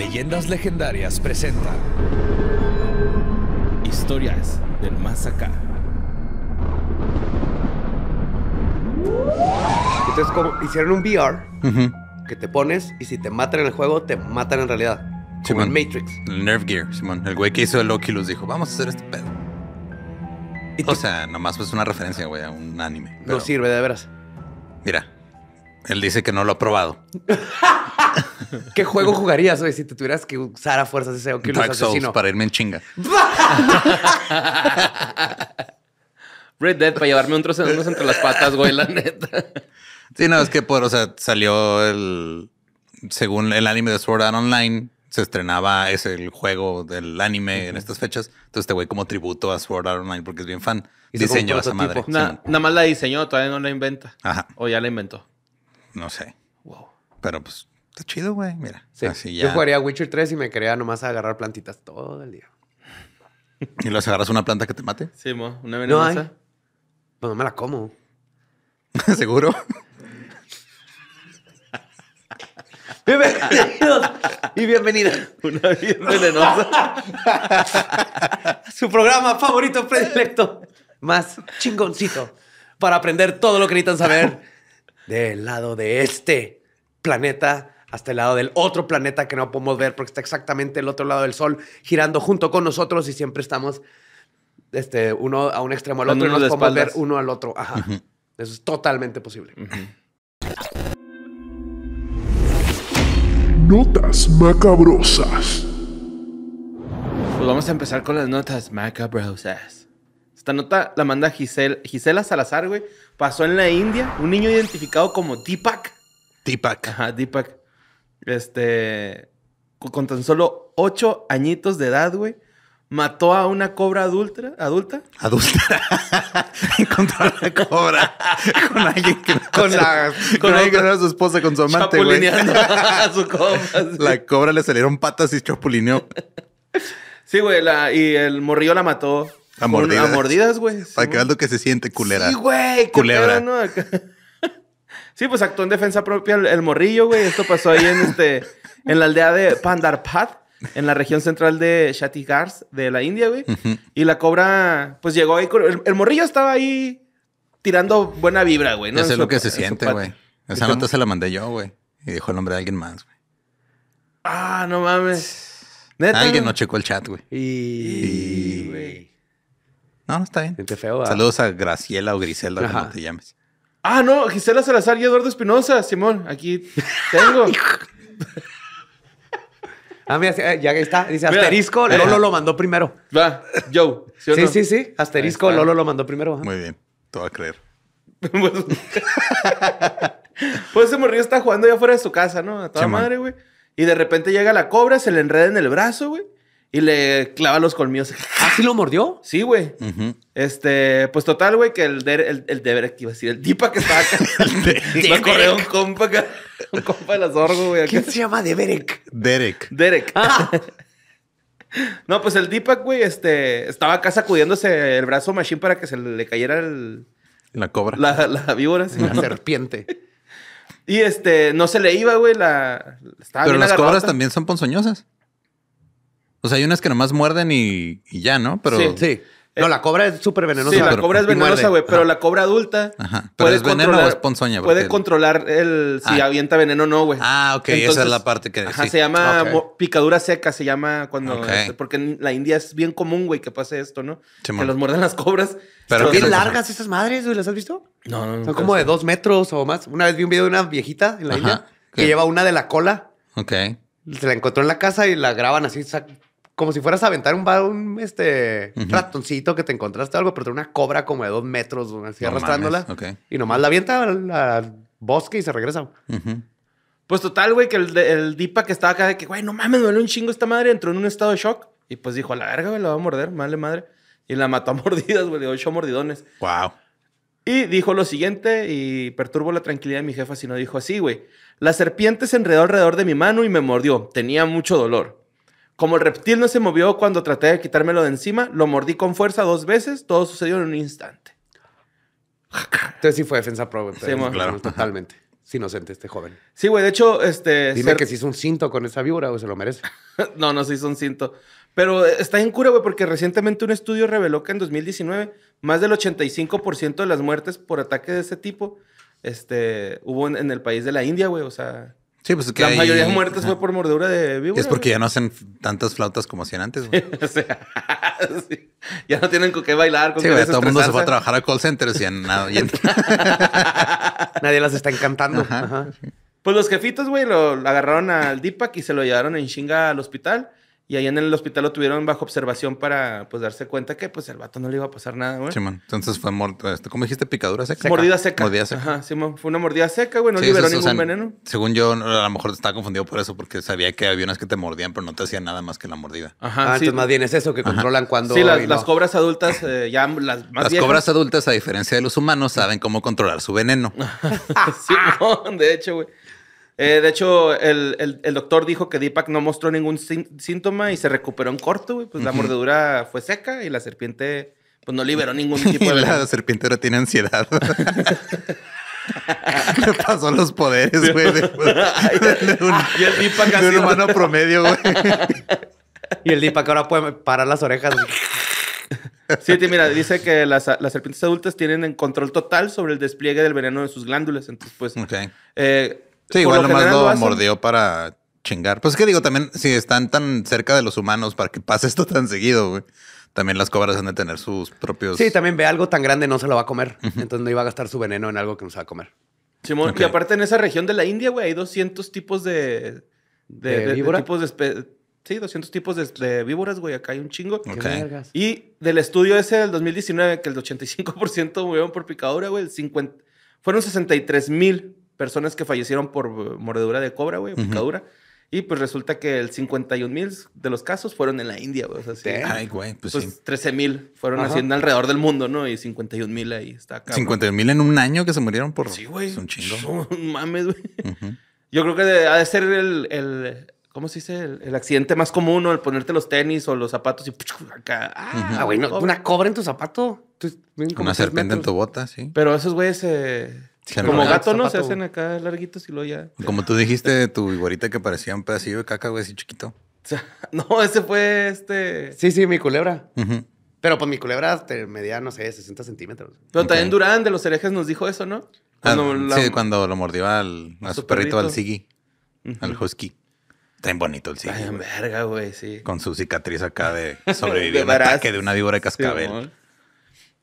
Leyendas Legendarias presenta Historias del Más Acá. Entonces, como hicieron un VR que te pones y si te matan en el juego, te matan en realidad. Como en Matrix. El Nerve Gear, Simón. El güey que hizo el Oculus dijo, vamos a hacer este pedo. O sea, nomás pues una referencia, güey, a un anime. no sirve de veras. Mira, él dice que no lo ha probado. ¿Qué juego jugarías hoy si te tuvieras que usar a fuerzas ese o que Dark Souls para irme en chinga? Red Dead para llevarme un trozo de entre las patas, güey, la neta. Sí, no, es que por, o sea, salió el. Según el anime de Sword Art Online, se estrenaba, es el juego del anime en estas fechas. Entonces, este güey, como tributo a Sword Art Online, porque es bien fan, diseñó a esa madre. nada más la diseñó, todavía no la inventa. O ya la inventó. No sé. Wow. Pero pues está chido, güey. Mira. Sí. Yo jugaría Witcher 3 y me quería nomás agarrar plantitas todo el día. ¿Y las agarras una planta que te mate? Sí, Una venenosa. No, pues, no me la como. ¿Seguro? Bienvenidos y bienvenida Una bien venenosa. Su programa favorito predilecto. Más chingoncito. Para aprender todo lo que necesitan saber del lado de este planeta hasta el lado del otro planeta que no podemos ver porque está exactamente el otro lado del Sol girando junto con nosotros y siempre estamos este, uno a un extremo al otro y nos podemos ver uno al otro. Ajá. Eso es totalmente posible. Notas macabrosas. Pues vamos a empezar con las notas macabrosas. Esta nota la manda Gisela Salazar, güey. Pasó en la India, un niño identificado como Deepak. Deepak. Ajá, Deepak. Este, con tan solo ocho añitos de edad, güey, mató a una cobra adulta. ¿Adulta? Adulta. Encontró a la cobra. Con alguien que no con era su esposa, con su amante, güey. a su cobra. La cobra le salieron patas y chapulineó. Sí, güey, la, y el morrillo la mató a mordidas. güey. Para que veas lo que se siente, culera. Sí, güey. Culebra. sí, pues actuó en defensa propia el, morrillo, güey. Esto pasó ahí en, este, en la aldea de Pandarpat, en la región central de chatigars de la India, güey. Y la cobra, pues llegó ahí. El, morrillo estaba ahí tirando buena vibra, güey. ¿no? lo que se siente, güey. Esa nota se la mandé yo, güey. Y dijo el nombre de alguien más, güey. Ah, no mames. Alguien no checó el chat, güey. Y, güey. No, no está bien. feo. Saludos a Graciela o Griselda, como te llames. Ah, no, Gisela Salazar y Eduardo Espinosa, Simón, aquí tengo. ah, mira, eh, ya está. Dice asterisco, Lolo lo mandó primero. Va, Joe. Sí, sí, sí, Asterisco, Lolo lo mandó primero. Muy bien, todo a creer. pues ese morrillo está jugando allá fuera de su casa, ¿no? A toda madre, güey. Y de repente llega la cobra, se le enreda en el brazo, güey y le clava los colmillos. ¿Ah, sí lo mordió? Sí, güey. Este, pues total, güey, que el, el, el Derek, iba a decir, el Dipa que estaba acá. el un compa un compa de las orgo, güey. ¿Quién se llama Derek? Derek. Derek. Ah. no, pues el Deepak, güey, este, estaba acá sacudiéndose el brazo machine para que se le cayera el... La cobra. La, víbora. la serpiente. Y este, no se le iba, güey, la... Pero las cobras también son ponzoñosas. O sea, hay unas que nomás muerden y, ya, ¿no? Pero... Sí, sí. No, la cobra es súper venenosa. Sí, la cobra es venenosa, güey, pero la cobra adulta. Ajá. ¿Pero puede es veneno o es ponzoña? Puede controlar el si ah. avienta veneno o no, güey. Ah, ok, esa es la parte que. Ajá, se llama picadura seca, se llama cuando. Este, porque en la India es bien común, güey, que pase esto, ¿no? que los muerden las cobras. Pero son bien largas esas madres, güey, ¿las has visto? No, no, no. Son como de dos metros o más. Una vez vi un video de una viejita en la India que lleva una de la cola. Ok. Se la encontró en la casa y la graban así, como si fueras a aventar un, este, ratoncito que te encontraste algo, pero tiene una cobra como de dos metros, así arrastrándola. Y nomás la avienta al, bosque y se regresa. Pues total, güey, que el, Dipa que estaba acá de que, güey, no mames, duele un chingo esta madre, entró en un estado de shock. Y pues dijo, a la verga, güey, la va a morder, madre, madre. Y la mató a mordidas, güey, le ocho mordidones. Wow. Y dijo lo siguiente, y perturbo la tranquilidad de mi jefa, si no dijo así, güey. La serpiente se enredó alrededor de mi mano y me mordió. Tenía mucho dolor. Como el reptil no se movió cuando traté de quitármelo de encima, lo mordí con fuerza dos veces, todo sucedió en un instante. Ah, Entonces sí fue defensa pro, sí, claro. totalmente. Es inocente este joven. Sí, güey, de hecho, este... Dime que se hizo un cinto con esa víbora, o se lo merece. no, no se hizo un cinto. Pero eh, está en cura, güey, porque recientemente un estudio reveló que en 2019 más del 85% de las muertes por ataque de ese tipo este, hubo en el país de la India, güey. O sea, pues la mayoría de muertes fue por mordedura de víbora. Es porque ya no hacen tantas flautas como hacían antes. ya no tienen con qué bailar. Con sí, todo el mundo se fue a trabajar a call centers y Nadie las está encantando. Pues los jefitos, güey, lo agarraron al Deepak y se lo llevaron en chinga al hospital. Y ahí en el hospital lo tuvieron bajo observación para pues darse cuenta que pues el vato no le iba a pasar nada, güey. Sí, Entonces fue este, ¿cómo dijiste? Picadura seca. Mordida seca. Mordida seca. Ajá, sí, Fue una mordida seca, güey. No liberó ningún veneno. Según yo, a lo mejor estaba confundido por eso, porque sabía que había unas que te mordían, pero no te hacían nada más que la mordida. Ajá. Ah, sí. entonces más bien es eso que controlan cuando. Sí, las, cobras adultas, eh, ya las más Las cobras adultas, a diferencia de los humanos, saben cómo controlar su veneno. sí, de hecho, güey. Eh, de hecho, el, doctor dijo que Deepak no mostró ningún síntoma y se recuperó en corto, güey. Pues la mordedura fue seca y la serpiente, pues no liberó ningún tipo de. la serpiente no tiene ansiedad. Le pasó los poderes, güey. y el Deepak promedio, y el Deepak ahora puede parar las orejas. Sí, mira, dice que las, las, serpientes adultas tienen control total sobre el despliegue del veneno de sus glándulas. Entonces, pues, okay. Eh, Sí, igual nomás lo, mordió para chingar. Pues es que digo, también si están tan cerca de los humanos para que pase esto tan seguido, güey. También las cobras han de tener sus propios. Sí, también ve algo tan grande, no se lo va a comer. Entonces no iba a gastar su veneno en algo que no se va a comer. Simón, y aparte en esa región de la India, güey, hay 200 tipos de. de, sí, 200 tipos de, víboras, güey. Acá hay un chingo. Y del estudio ese del 2019, que el 85% murieron por picadura, güey, el 50. Fueron 63 mil personas que fallecieron por eh, mordedura de cobra, güey, picadura. Y pues resulta que el 51 mil de los casos fueron en la India, güey. O sea, sí, Ay, güey, pues, 13 mil fueron haciendo alrededor del mundo, ¿no? Y 51 mil ahí está acá. 51 mil en un año que se murieron por. Sí, güey. Es un chingo. Son mames, güey. Yo creo que ha de ser el, ¿cómo se dice? El, accidente más común, o el ponerte los tenis o los zapatos y Ah, güey, oh. una cobra en tu zapato. una serpiente en tu bota, sí. Pero esos güeyes como gato, ¿no? Se hacen acá larguitos y luego ya. Como tú dijiste, tu viborita que parecía un pedacillo de caca, güey, así chiquito. no, ese fue este. Sí, sí, mi culebra. Pero pues mi culebra este, medía, no sé, 60 centímetros. Pero también Durán de los herejes nos dijo eso, ¿no? Ah, sí, cuando lo mordió al, a, su, perrito, al Sigui, al Husky. tan bonito el Sigui. Ay, verga, güey, sí. Con su cicatriz acá de sobrevivir que ataque de una víbora de cascabel.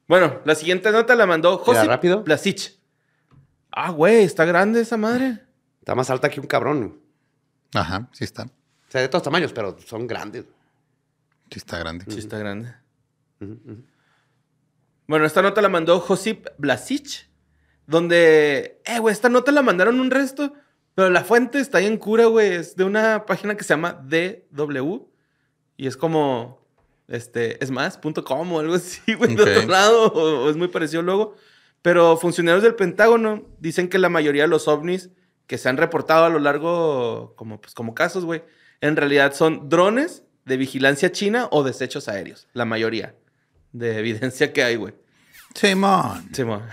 bueno, la siguiente nota la mandó José Plasich. Ah, güey, está grande esa madre. Está más alta que un cabrón. Ajá, sí está. O sea, de todos tamaños, pero son grandes. Sí está grande. Sí está grande. Bueno, esta nota la mandó Josip Blasich, donde, eh, güey, esta nota la mandaron un resto, pero la fuente está ahí en cura, güey, es de una página que se llama DW y es como, este, es más, punto com o algo así, güey, de otro lado, o es muy parecido luego. Pero funcionarios del Pentágono dicen que la mayoría de los ovnis que se han reportado a lo largo, como, pues, como casos, güey, en realidad son drones de vigilancia china o desechos aéreos. La mayoría de evidencia que hay, güey. Simón. Simón.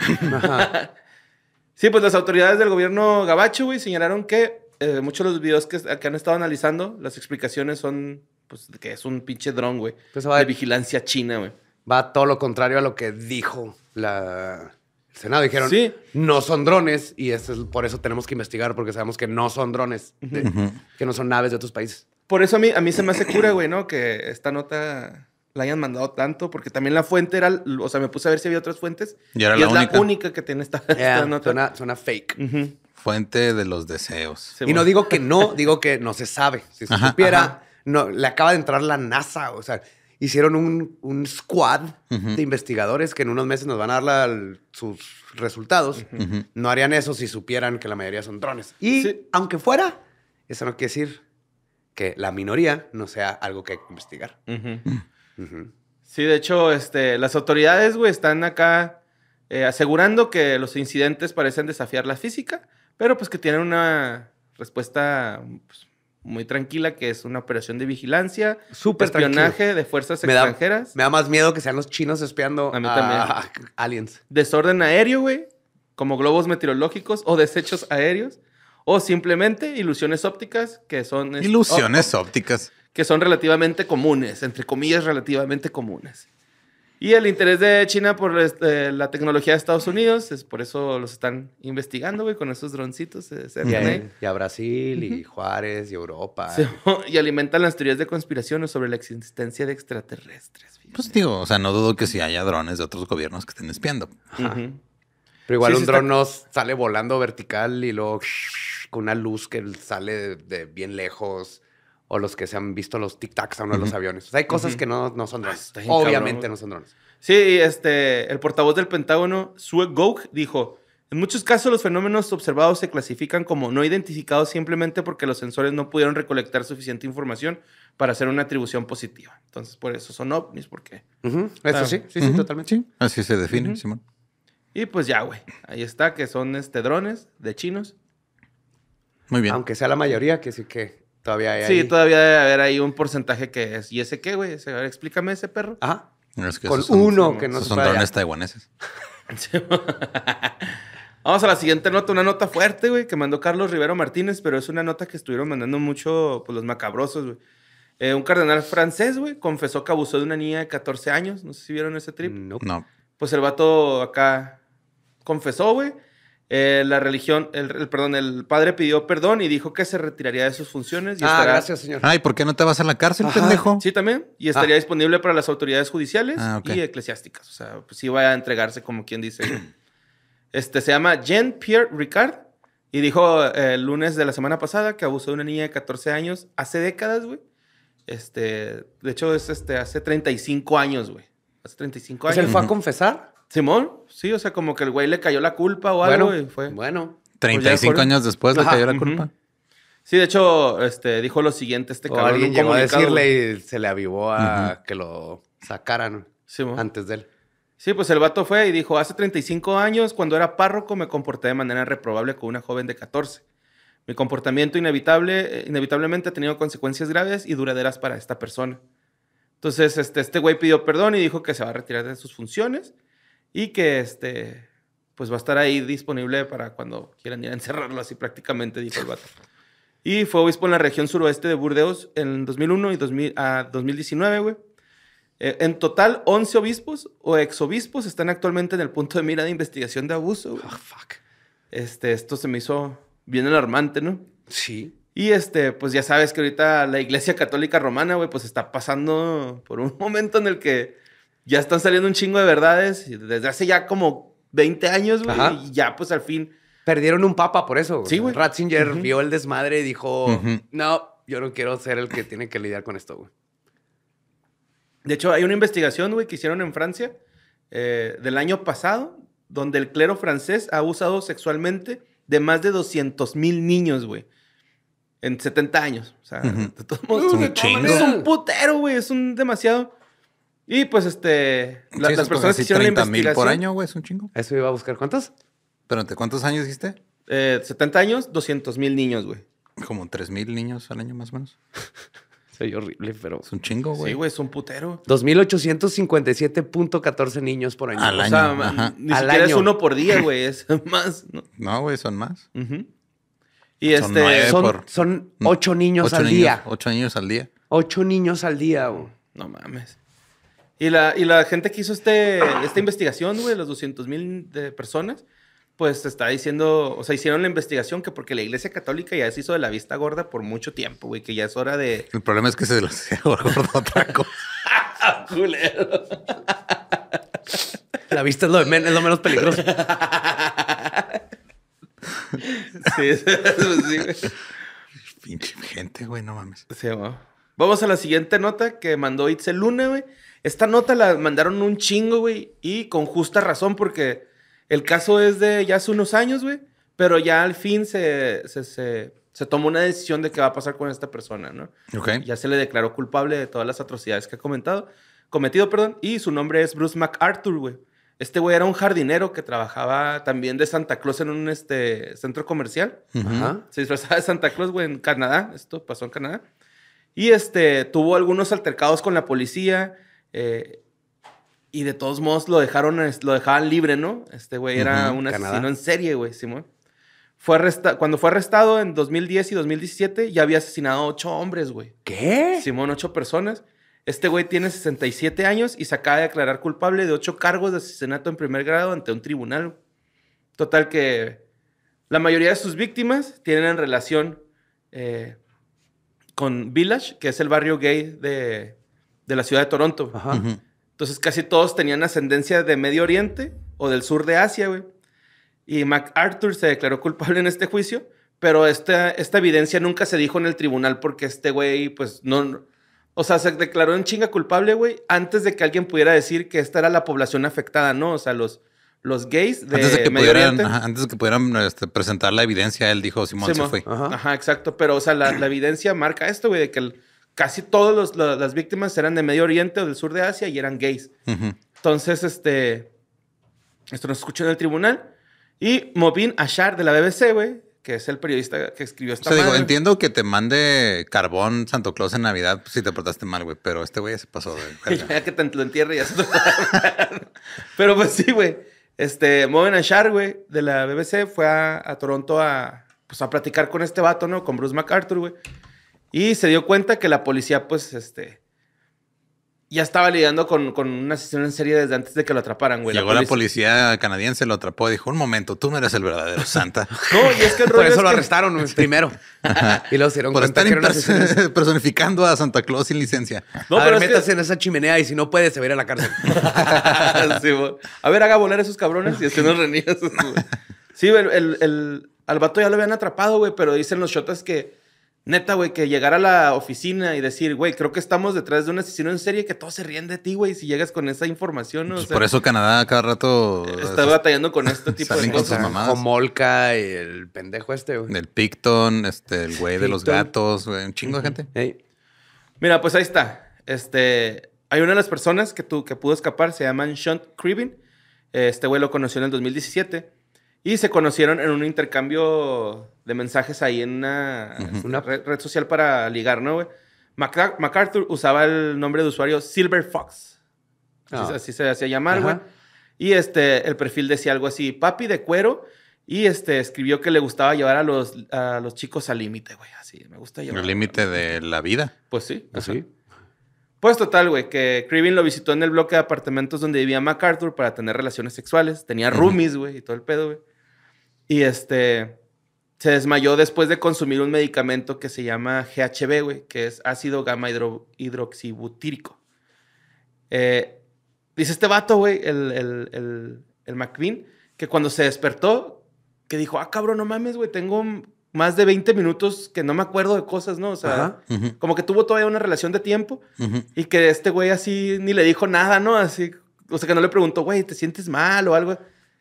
sí, pues las autoridades del gobierno gabacho, güey, señalaron que eh, muchos de los videos que, han estado analizando, las explicaciones son, pues, que es un pinche dron, güey. de vigilancia china, güey. Va todo lo contrario a lo que dijo la dijeron, no son drones y es, por eso tenemos que investigar porque sabemos que no son drones, que no son naves de otros países. Por eso a mí, a mí se me hace cura, güey, ¿no? Que esta nota la hayan mandado tanto, porque también la fuente era, o sea, me puse a ver si había otras fuentes. Y, era la es única. la única que tiene esta, nota. Suena, fake. Fuente de los deseos. y no digo que no, digo que no se sabe. Si se supiera, No, le acaba de entrar la NASA, o sea, hicieron un, squad de investigadores que en unos meses nos van a dar sus resultados. No harían eso si supieran que la mayoría son drones. Y aunque fuera, eso no quiere decir que la minoría no sea algo que investigar. Sí, de hecho, este, las autoridades, güey, están acá eh, asegurando que los incidentes parecen desafiar la física, pero pues que tienen una respuesta pues, muy tranquila, que es una operación de vigilancia, espionaje de fuerzas extranjeras. me da más miedo que sean los chinos espiando aliens. Desorden aéreo, güey, como globos meteorológicos o desechos aéreos, o simplemente ilusiones ópticas, que son... Ilusiones ópticas. Que son relativamente comunes, entre comillas, relativamente comunes. Y el interés de China por este, la tecnología de Estados Unidos, es por eso los están investigando, güey, con esos droncitos. y, a, Brasil, y Juárez, y Europa. y alimentan las teorías de conspiraciones sobre la existencia de extraterrestres. Pues digo, o sea, no dudo que si haya drones de otros gobiernos que estén espiando. Pero igual un dron nos sale volando vertical y luego con una luz que sale de bien lejos o los que se han visto los tic-tacs a uno de los aviones. O sea, hay cosas que no, no, son drones. Obviamente no son drones. Sí, este, el portavoz del Pentágono, Sue Gouk, dijo, en muchos casos los fenómenos observados se clasifican como no identificados simplemente porque los sensores no pudieron recolectar suficiente información para hacer una atribución positiva. Entonces, por eso son ovnis, porque... Eso sí, sí, sí, totalmente. Así se define, Simón. Y pues ya, güey. Ahí está, que son este, drones de chinos. Muy bien. Aunque sea la mayoría, que sí que Todavía hay. Sí, todavía debe haber ahí un porcentaje que es. ¿Y ese qué, güey? Explícame ese perro. Ajá. Con uno que no Son drones taiwaneses. Vamos a la siguiente nota, una nota fuerte, güey, que mandó Carlos Rivero Martínez, pero es una nota que estuvieron mandando mucho pues, los macabrosos, güey. Eh, un cardenal francés, güey, confesó que abusó de una niña de 14 años. No sé si vieron ese trip. no. Pues el vato acá confesó, güey. Eh, la religión, el, perdón, el padre pidió perdón y dijo que se retiraría de sus funciones. ah, gracias, señor. Ay, ¿por qué no te vas a la cárcel, pendejo? Sí, también. Y estaría ah. disponible para las autoridades judiciales ah, y eclesiásticas. O sea, pues sí va a entregarse, como quien dice. este se llama Jean-Pierre Ricard y dijo eh, el lunes de la semana pasada que abusó de una niña de 14 años hace décadas, güey. Este, de hecho, es este, hace 35 años, güey. Hace 35 años. ¿Se fue a confesar? Simón, sí, o sea, como que el güey le cayó la culpa o algo y fue. Bueno. 35 pues años después le cayó la culpa. Sí, de hecho, este, dijo lo siguiente este cabrón. alguien llegó a decirle y se le avivó a que lo sacaran antes de él. Sí, pues el vato fue y dijo, hace 35 años, cuando era párroco, me comporté de manera reprobable con una joven de 14. Mi comportamiento inevitable, eh, inevitablemente ha tenido consecuencias graves y duraderas para esta persona. Entonces, este, este güey pidió perdón y dijo que se va a retirar de sus funciones y que este, pues va a estar ahí disponible para cuando quieran ir a encerrarlo, así prácticamente, dijo el vato. Y fue obispo en la región suroeste de Burdeos en 2001 y 2000, a 2019, güey. Eh, en total, 11 obispos o exobispos están actualmente en el punto de mira de investigación de abuso. Oh, fuck. Este, esto se me hizo bien alarmante, ¿no? Sí. Y este, pues ya sabes que ahorita la Iglesia Católica Romana, güey, pues está pasando por un momento en el que ya están saliendo un chingo de verdades desde hace ya como 20 años, güey. Y ya, pues al fin. Perdieron un papa por eso. Sí, güey. Ratzinger vio el desmadre y dijo: No, yo no quiero ser el que tiene que lidiar con esto, güey. De hecho, hay una investigación, güey, que hicieron en Francia eh, del año pasado, donde el clero francés ha abusado sexualmente de más de 200 mil niños, güey. En 70 años. O sea, de todos modos, es un putero, güey. Es un demasiado. Y pues este, las personas que hicieron la investigación. por año, güey, es un chingo. Eso iba a buscar. ¿Cuántos? ¿Pero ¿entre ¿cuántos años dijiste? Eh, 70 años, 200 mil niños, güey. Como 3 mil niños al año más o menos. Soy horrible, pero. Es un chingo, güey. Sí, güey, es un putero. 2.857.14 niños por año. Al año. O sea, ni al siquiera año. es uno por día, güey. Es más. No, güey, son más. Y este. Son, por... son ocho niños al día. Ocho niños al día. Ocho niños al día, güey. No mames. Y la, gente que hizo este, esta investigación, güey, las 200 mil personas, pues está diciendo, o sea, hicieron la investigación que porque la iglesia católica ya se hizo de la vista gorda por mucho tiempo, güey, que ya es hora de... El problema es que se la gorda gorda otra cosa. La vista es lo, lo menos peligroso. sí, eso sí. Pinche gente, güey, no mames. Sí, Vamos a la siguiente nota que mandó Itzel Luna, güey. Esta nota la mandaron un chingo, güey, y con justa razón, porque el caso es de ya hace unos años, güey, pero ya al fin se, se, se, tomó una decisión de qué va a pasar con esta persona, ¿no? Okay. Ya se le declaró culpable de todas las atrocidades que ha cometido, perdón, y su nombre es Bruce MacArthur, güey. Este güey era un jardinero que trabajaba también de Santa Claus en un este, centro comercial. Se disfrazaba de Santa Claus, güey, en Canadá. Esto pasó en Canadá. Y este, tuvo algunos altercados con la policía eh, y de todos modos lo dejaron, lo dejaban libre, ¿no? Este güey era un asesino en serie, güey, Simón. Fue cuando fue arrestado en 2010 y 2017, ya había asesinado ocho hombres, güey. ¿Qué? Simón, ocho personas. Este güey tiene 67 años y se acaba de declarar culpable de ocho cargos de asesinato en primer grado ante un tribunal. Total que la mayoría de sus víctimas tienen relación eh, con Village, que es el barrio gay de, de la ciudad de Toronto. Ajá. Entonces casi todos tenían ascendencia de Medio Oriente o del sur de Asia, güey. Y MacArthur se declaró culpable en este juicio, pero esta, esta evidencia nunca se dijo en el tribunal porque este güey, pues no. O sea, se declaró en chinga culpable, güey, antes de que alguien pudiera decir que esta era la población afectada, ¿no? O sea, los, los gays de, antes que Medio pudieran, antes de que pudieran este, presentar la evidencia, él dijo Simón sí, se fue. Ajá. exacto. Pero, o sea, la, la evidencia marca esto, güey, de que el, casi todas las víctimas eran de Medio Oriente o del sur de Asia y eran gays. Entonces, este, esto nos escuchó en el tribunal. Y Mobin Ashar de la BBC, güey, que es el periodista que escribió esta o digo, entiendo que te mande carbón Santo Claus en Navidad pues, si te portaste mal, güey, pero este güey ya se pasó. ya que te lo entierre ya se Pero pues sí, güey. Este, Mobin Ashar, güey, de la BBC fue a, a Toronto a, pues, a platicar con este vato, ¿no? Con Bruce MacArthur, güey. Y se dio cuenta que la policía, pues, este, ya estaba lidiando con, una una en serie desde antes de que lo atraparan, güey. Llegó la policía, canadiense, lo atrapó, y dijo, un momento, tú no eres el verdadero Santa. no, y es que el rollo Por eso lo arrestaron primero. y lo hicieron Por estar que personificando a Santa Claus sin licencia. No, a ver, métase en esa chimenea y si no puedes, se va a ir a la cárcel. a ver, haga volar esos cabrones y que no renías. sí, el, el, al vato ya lo habían atrapado, güey, pero dicen los shotas que Neta, güey, que llegar a la oficina y decir, güey, creo que estamos detrás de un asesino en serie que todos se ríen de ti, güey, si llegas con esa información. o pues sea, por eso Canadá cada rato está batallando con este tipo de cosas. Con Comolca y el pendejo este, güey. El Picton, este, el güey de los gatos, güey, un chingo de gente. Mira, pues ahí está. Este, hay una de las personas que, tú, que pudo escapar, se llama Sean Cribbin. Este güey lo conoció en el 2017. Y se conocieron en un intercambio de mensajes ahí en una, red, social para ligar, ¿no, güey? MacArthur usaba el nombre de usuario Silver Fox. Así, ah. se hacía llamar, güey. Y este, el perfil decía algo así, papi de cuero. Y este, escribió que le gustaba llevar a los, los chicos al límite, güey. Así, me gusta llevar. al límite de la vida? Pues sí. Pues así. Pues total, güey, que Criven lo visitó en el bloque de apartamentos donde vivía MacArthur para tener relaciones sexuales. Tenía roomies, güey, y todo el pedo, güey. Y este se desmayó después de consumir un medicamento que se llama GHB, güey, que es ácido gamma hidroxibutírico. Eh, dice este vato, güey, el, el, McQueen, que cuando se despertó, que dijo, ah, cabrón, no mames, güey, tengo más de 20 minutos que no me acuerdo de cosas, ¿no? O sea, como que tuvo todavía una relación de tiempo y que este güey así ni le dijo nada, ¿no? Así, o sea, que no le preguntó, güey, ¿te sientes mal o algo?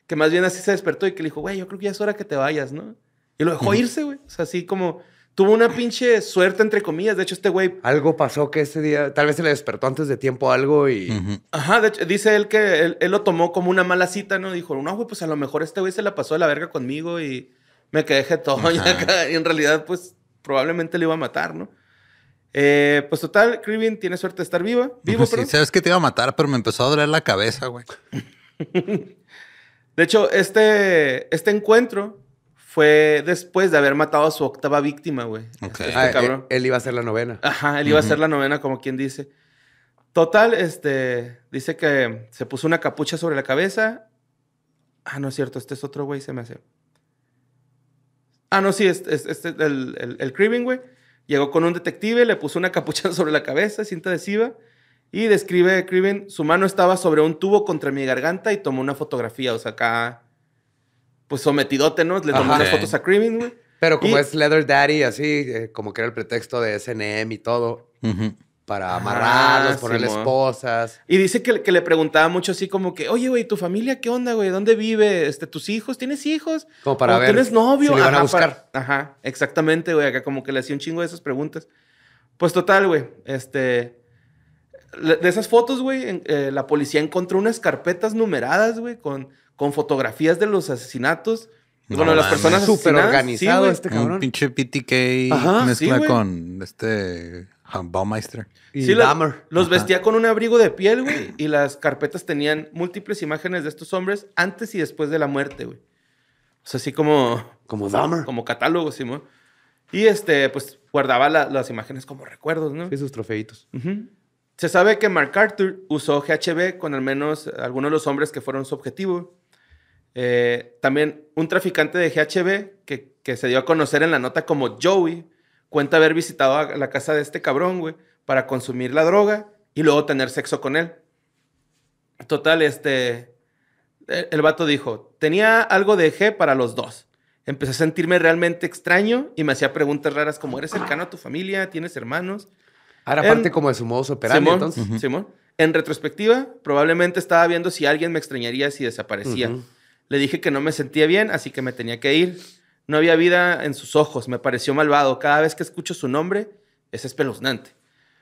que más bien así se despertó y que le dijo, güey, yo creo que ya es hora que te vayas, ¿no? Y lo dejó irse, güey. O sea, así como tuvo una pinche suerte, entre comillas. De hecho, este güey. Algo pasó que ese día, tal vez se le despertó antes de tiempo algo y. Ajá, dice él que él, lo tomó como una mala cita, ¿no? Dijo, no, güey, pues a lo mejor este güey se la pasó de la verga conmigo y me quedé todo Y en realidad, pues probablemente le iba a matar, ¿no? Eh, pues total, Krivin tiene suerte de estar viva. Vivo, pues sí, pero. Sabes que te iba a matar, pero me empezó a doler la cabeza, güey. De hecho, este, este encuentro fue después de haber matado a su octava víctima, güey. Este ah, e-, él, iba a ser la novena. Ajá, él iba a ser la novena, como quien dice. Total, este, dice que se puso una capucha sobre la cabeza. Ah, no es cierto, este es otro güey, se me hace. Ah, no, sí, este es este, este, el, el, el güey. Llegó con un detective, le puso una capucha sobre la cabeza, cinta adhesiva. Y describe Criven, su mano estaba sobre un tubo contra mi garganta y tomó una fotografía, o sea, acá, pues sometidote, ¿no? Le tomó las unas fotos a Criven, güey. Pero como es Leather Daddy, así, eh, como que era el pretexto de SNM y todo, para ah, amarrarlos, poner ponerle esposas. Y dice que, le preguntaba mucho así como que, oye, güey, ¿tu familia qué onda, güey? ¿Dónde vive? Este, ¿Tus hijos? ¿Tienes hijos? Como para ver. ¿Tienes novio? Si a buscar. ajá, exactamente, güey. Acá como que le hacía un chingo de esas preguntas. Pues total, güey, este de esas fotos, güey, eh, la policía encontró unas carpetas numeradas, güey, con, con fotografías de los asesinatos. bueno, las personas súper organizadas este cabrón. Un pinche PTK mezcla con este ah, Baumeister. Y sí, los vestía con un abrigo de piel, güey, y las carpetas tenían múltiples imágenes de estos hombres antes y después de la muerte, güey. O sea, así como... Como Dahmer. Como catálogo, sí, Y este, pues guardaba las imágenes como recuerdos, ¿no? Y sus trofeitos. Ajá. Se sabe que Mark Arthur usó GHB con al menos algunos de los hombres que fueron su objetivo. Eh, también un traficante de GHB que, se dio a conocer en la nota como Joey cuenta haber visitado la casa de este cabrón, güey, para consumir la droga y luego tener sexo con él. Total, este. El, el vato dijo: Tenía algo de G para los dos. Empecé a sentirme realmente extraño y me hacía preguntas raras como: ¿Eres cercano a tu familia? ¿Tienes hermanos? Ahora, parte como de su modo operandi, Simón, entonces. Simón. En retrospectiva, probablemente estaba viendo si alguien me extrañaría si desaparecía. Le dije que no me sentía bien, así que me tenía que ir. No había vida en sus ojos, me pareció malvado. Cada vez que escucho su nombre, es espeluznante.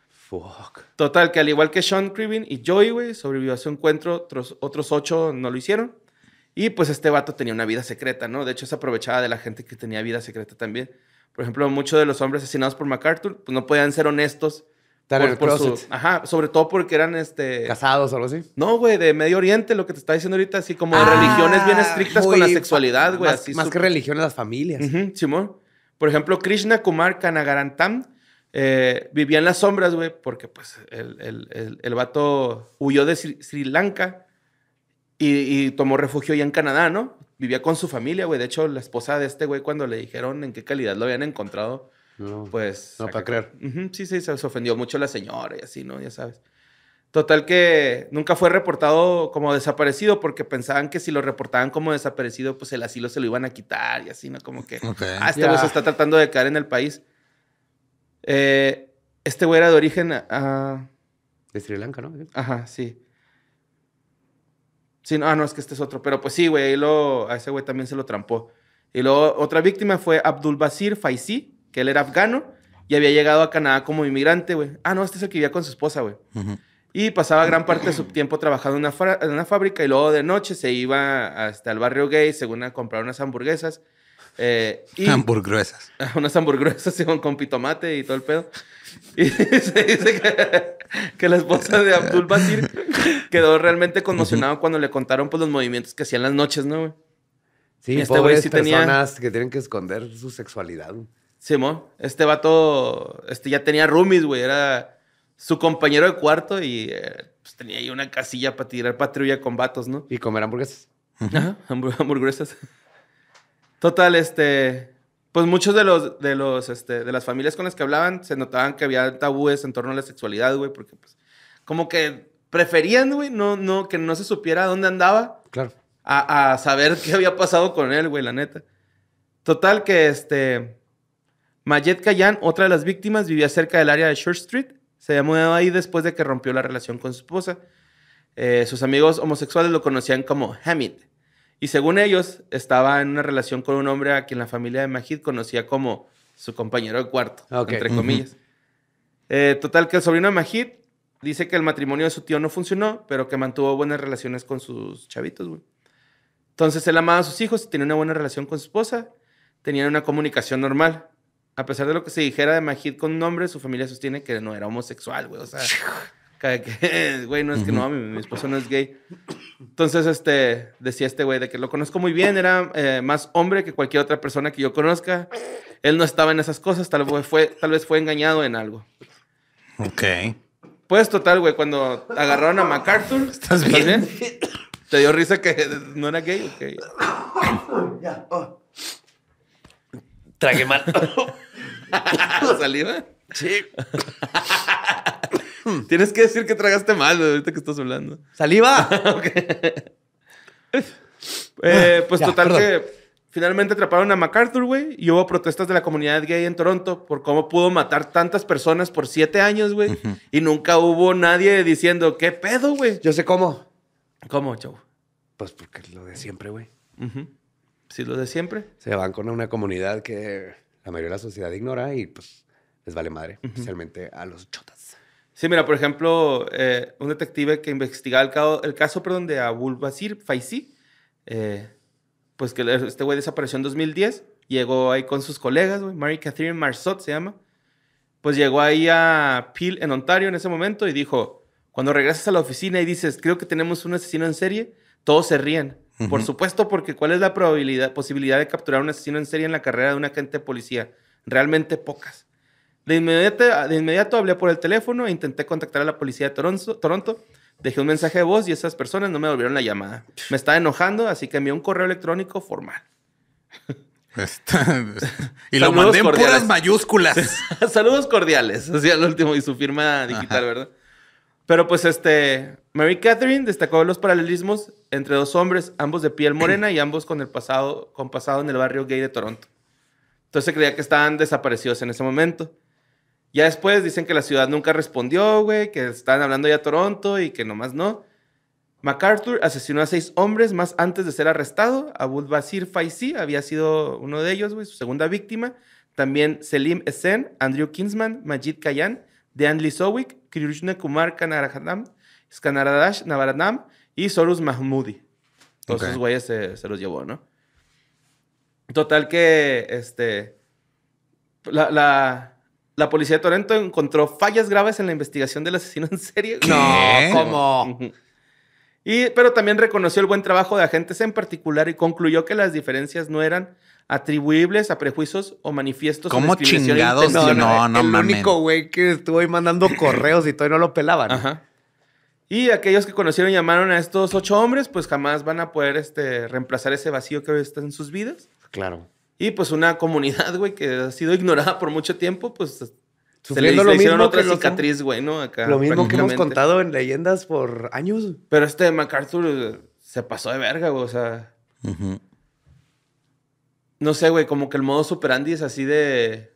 Fuck. Total, que al igual que Sean Cribbin y Joey, sobrevivió a su encuentro, otros, otros ocho no lo hicieron. Y pues este vato tenía una vida secreta, ¿no? De hecho, se aprovechaba de la gente que tenía vida secreta también. Por ejemplo, muchos de los hombres asesinados por MacArthur pues, no podían ser honestos ajá, sobre todo porque eran este. Casados o algo así. No, güey, de Medio Oriente, lo que te estaba diciendo ahorita, así como ah, religiones bien estrictas con la sexualidad, güey. Más, que religiones, las familias. Simón. Por ejemplo, Krishna Kumar Kanagarantam eh, vivía en las sombras, güey, porque pues el, el, vato huyó de Sri, Lanka y, tomó refugio allá en Canadá, ¿no? Vivía con su familia, güey. De hecho, la esposa de este güey, cuando le dijeron en qué calidad lo habían encontrado, no, pues. No, para creer. sí, sí, se ofendió mucho la señora y así, ¿no? Ya sabes. Total que nunca fue reportado como desaparecido porque pensaban que si lo reportaban como desaparecido, pues el asilo se lo iban a quitar y así, ¿no? Como que, ah, este güey se está tratando de caer en el país. Eh, este güey era de origen... Ah, de Sri Lanka, ¿no? Ajá, sí. Sí, no, ah, no, es que este es otro. Pero pues sí, güey, a ese güey también se lo trampó. Y luego otra víctima fue Abdul Basir Faisi, que él era afgano y había llegado a Canadá como inmigrante, güey. Ah, no, este es el que vivía con su esposa, güey. Y pasaba gran parte de su tiempo trabajando en una, en una, fábrica y luego de noche se iba hasta el barrio gay, según a comprar unas hamburguesas. Eh, y, hamburguesas. Unas hamburguesas según con pitomate y todo el pedo. Y se dice que, la esposa de Abdul Basir quedó realmente conmocionada cuando le contaron pues, los movimientos que hacían las noches, ¿no, güey? Sí, este pobres personas que tienen que esconder su sexualidad. Simón, este vato este, ya tenía roomies, güey. Era su compañero de cuarto y eh, pues, tenía ahí una casilla para tirar patrulla con vatos, ¿no? Y comer hamburguesas. Ajá, hamburguesas. Total, este. Pues muchos de los, de los, este, de las familias con las que hablaban se notaban que había tabúes en torno a la sexualidad, güey, porque pues, como que preferían, güey, no, no, que no se supiera dónde andaba. Claro. a saber qué había pasado con él, güey, la neta. Total que, este, Mayet Kayan, otra de las víctimas, vivía cerca del área de Short Street. Se había mudado ahí después de que rompió la relación con su esposa. Eh, sus amigos homosexuales lo conocían como Hamid. Y según ellos, estaba en una relación con un hombre a quien la familia de Majid conocía como su compañero de cuarto, entre comillas. Eh, total, que el sobrino de Majid dice que el matrimonio de su tío no funcionó, pero que mantuvo buenas relaciones con sus chavitos, Entonces él amaba a sus hijos, tenía una buena relación con su esposa, tenían una comunicación normal. A pesar de lo que se dijera de Majid con nombre, su familia sostiene que no era homosexual, güey. O sea, güey, no es que no, mi, esposo no es gay. Entonces, este, decía este güey de que lo conozco muy bien, era eh, más hombre que cualquier otra persona que yo conozca. Él no estaba en esas cosas, tal vez fue, tal vez fue engañado en algo. Ok. Pues total, güey, cuando agarraron a MacArthur. ¿Estás bien? ¿Te dio risa que no era gay? Okay. Ya, oh. Tragué mal. ¿Saliva? Sí. Tienes que decir que tragaste mal ahorita que estás hablando. ¡Saliva! Eh, ah, pues total que finalmente atraparon a MacArthur, güey, y hubo protestas de la comunidad gay en Toronto por cómo pudo matar tantas personas por siete años, güey. Y nunca hubo nadie diciendo, ¿qué pedo, güey? Yo sé cómo. ¿Cómo, chavo? Pues porque lo de siempre, güey. Sí, lo de siempre. Se van con una comunidad que la mayoría de la sociedad ignora y pues les vale madre, especialmente a los chotas. Sí, mira, por ejemplo, eh, un detective que investigaba el caso, el caso perdón, de Abul Basir Faisi, eh, pues que este güey desapareció en 2010, llegó ahí con sus colegas, Mary Catherine Marsot se llama, pues llegó ahí a Peel en Ontario en ese momento y dijo, cuando regresas a la oficina y dices, creo que tenemos un asesino en serie, todos se ríen. Por supuesto, porque ¿cuál es la probabilidad, posibilidad de capturar a un asesino en serie en la carrera de una agente de policía? Realmente pocas. De inmediato, de inmediato hablé por el teléfono e intenté contactar a la policía de Toronto, Toronto. Dejé un mensaje de voz y esas personas no me volvieron la llamada. Me estaba enojando, así que envié un correo electrónico formal. y lo mandé en mayúsculas. Saludos cordiales. Así al último y su firma digital, ¿verdad? Pero pues este, Mary Catherine destacó los paralelismos entre dos hombres, ambos de piel morena y ambos con el pasado, con pasado en el barrio gay de Toronto. Entonces creía que estaban desaparecidos en ese momento. Ya después dicen que la ciudad nunca respondió, güey, que estaban hablando ya Toronto y que nomás no. MacArthur asesinó a seis hombres más antes de ser arrestado. Abul Basir Faisi había sido uno de ellos, güey, su segunda víctima. También Selim Essen, Andrew Kinsman, Majid Kayan de Anli Sowik, Kirushna Kumar Kanarajanam, Skanaradash Navaradam y Sorus Mahmoudi. Todos esos güeyes se, los llevó, ¿no? Total que este, la, la, policía de Toronto encontró fallas graves en la investigación del asesino en serie. No, ¿cómo? y, pero también reconoció el buen trabajo de agentes en particular y concluyó que las diferencias no eran atribuibles a prejuicios o manifiestos. ¿Cómo chingados? No, no, no, El único güey que estuvo ahí mandando correos y y no lo pelaban. Ajá. Y aquellos que conocieron y llamaron a estos ocho hombres, pues jamás van a poder este, reemplazar ese vacío que hoy está en sus vidas. Claro. Y pues una comunidad, güey, que ha sido ignorada por mucho tiempo, pues se le, lo otra cicatriz, güey, lo mismo que hemos contado en leyendas por años. Pero este MacArthur eh, se pasó de verga, güey, o sea no sé, güey, como que el modo super Andy es así de,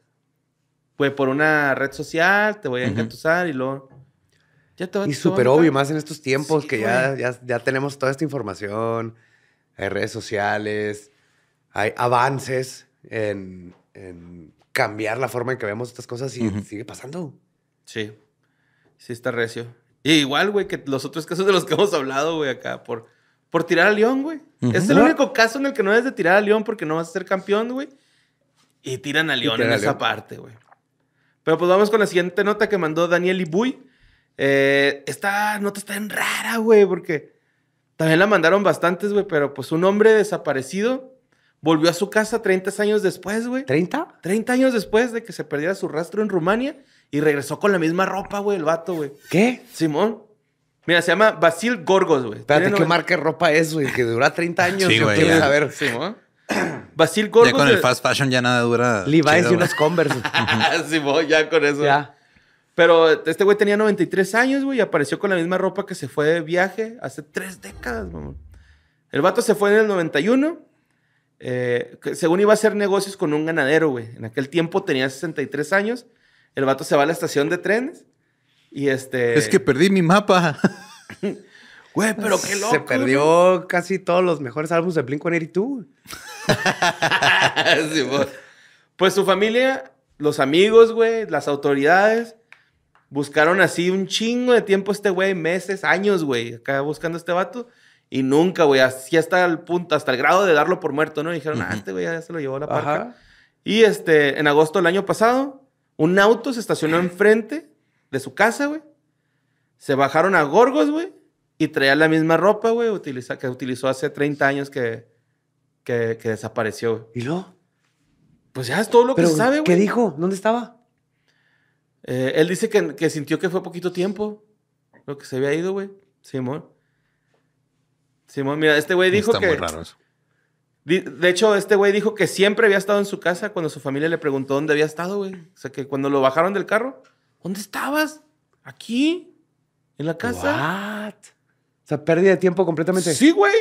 güey, por una red social te voy a encantar y luego... Ya te, y súper obvio, más en estos tiempos que ya, ya, tenemos toda esta información, hay redes sociales, hay avances en, cambiar la forma en que vemos estas cosas y sigue pasando. Sí, sí está recio. Y igual, güey, que los otros casos de los que hemos hablado, güey, acá, por por tirar a León, güey. Es el único caso en el que no debes de tirar a León porque no vas a ser campeón, güey. Y tiran a León en esa parte, güey. Pero pues vamos con la siguiente nota que mandó Daniel Ibuy. Eh, esta nota está en rara, güey, porque también la mandaron bastantes, güey, pero pues un hombre desaparecido volvió a su casa 30 años después, güey. ¿30? 30 años después de que se perdiera su rastro en Rumania y regresó con la misma ropa, güey, el vato, güey. ¿Qué? Simón. Mira, se llama Basil Gorgos, güey. Espérate, ¿qué marca ropa es, güey? Que dura 30 años. Sí, güey. A ver. Sí, Basil Gorgos. Ya con el fast fashion ya nada dura. Levi's y unas Converse. sí, güey, ya con eso. Ya. Pero este güey tenía 93 años, güey, y apareció con la misma ropa que se fue de viaje hace tres décadas, El vato se fue en el 91. Eh, según iba a hacer negocios con un ganadero, güey. En aquel tiempo tenía 63 años. El vato se va a la estación de trenes y este. Es que perdí mi mapa. Güey, pero qué loco. Se perdió casi todos los mejores álbumes de Blink 182. sí, pues. su familia, los amigos, güey, las autoridades, buscaron así un chingo de tiempo este güey, meses, años, güey, acá buscando a este vato. Y nunca, güey, así hasta el punto, hasta el grado de darlo por muerto, ¿no? dijeron, ah, este güey ya se lo llevó la parca. Y este, en agosto del año pasado, un auto se estacionó enfrente de su casa, güey. Se bajaron a Gorgos, güey. Y traía la misma ropa, güey, que utilizó hace 30 años que, que, desapareció. Güey. ¿Y lo? Pues ya es todo lo que se sabe, güey. ¿Qué dijo? ¿Dónde estaba? Eh, él dice que, sintió que fue poquito tiempo lo que se había ido, güey. Simón. Simón, mira, este güey dijo que. eso. de hecho, este güey dijo que siempre había estado en su casa cuando su familia le preguntó dónde había estado, güey. O sea, que cuando lo bajaron del carro, ¿Dónde estabas? ¿Aquí? ¿En la casa? What? O sea, pérdida de tiempo completamente. Sí, güey.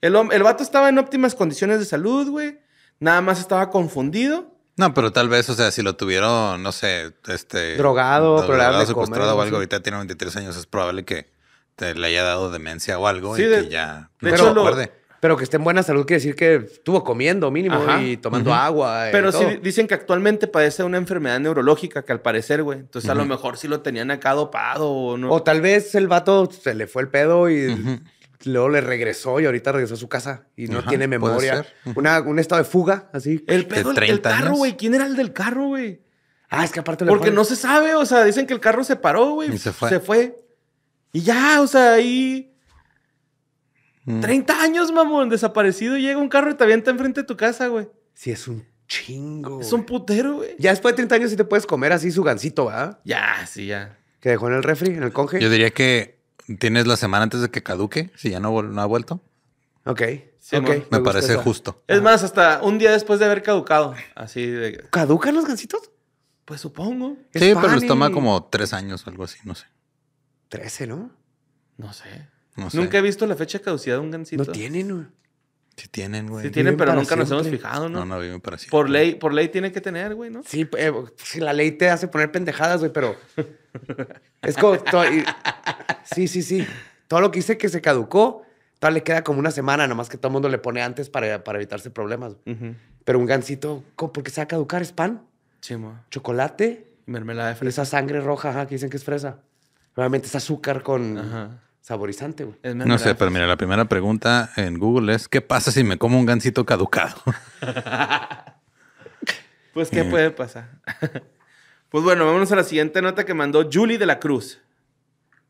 El, el vato estaba en óptimas condiciones de salud, güey. Nada más estaba confundido. No, pero tal vez, o sea, si lo tuvieron, no sé, este... Drogado, drogado secuestrado o algo. Ahorita tiene 23 años, es probable que te le haya dado demencia o algo y que ya... De no hecho, lo, pero que esté en buena salud quiere decir que estuvo comiendo mínimo y tomando agua. Pero sí dicen que actualmente padece una enfermedad neurológica que al parecer, güey. Entonces a lo mejor sí lo tenían acá dopado o no. O tal vez el vato se le fue el pedo y luego le regresó y ahorita regresó a su casa y no tiene memoria. Una, un estado de fuga, así. El pedo carro, güey. ¿Quién era el del carro, güey? Ah, es que aparte le Porque no se sabe, o sea, dicen que el carro se paró, güey. Y se fue. Se fue. Y ya, o sea, ahí 30 mm. años, mamón, desaparecido. Llega un carro y te avienta enfrente de tu casa, güey. Sí, es un chingo. Es un putero, güey. Ya después de 30 años sí te puedes comer así su gancito, ¿verdad? Ya, sí, ya. Que dejó en el refri, en el conge. Yo diría que tienes la semana antes de que caduque, si ya no, no ha vuelto. Ok. Sí, okay. Me, parece justo. Es más, hasta un día después de haber caducado. Así de... ¿Caducan los gancitos? Pues supongo. Sí, pero pues, les toma como tres años o algo así, no sé. Trece, ¿no? No sé. Nunca he visto la fecha de caducidad de un gancito. No tienen, güey. Sí tienen, güey. Sí tienen, pero nunca nos hemos fijado, ¿no? No, no, viven para Por ley, por ley tiene que tener, güey, ¿no? Sí, eh, si la ley te hace poner pendejadas, güey, pero... es como... sí, sí, sí. Todo lo que dice que se caducó, tal le queda como una semana, nomás que todo el mundo le pone antes para, evitarse problemas. Pero un gansito, ¿por qué se va a caducar? ¿Es pan? Sí, mo. ¿Chocolate? Mermelada de fresa. Esa sangre roja, ajá, que dicen que es fresa. realmente es azúcar con... Ajá saborizante, güey. No sé, pero mira, la primera pregunta en Google es: ¿Qué pasa si me como un gansito caducado? pues, ¿qué eh. puede pasar? pues bueno, vámonos a la siguiente nota que mandó Julie de la Cruz.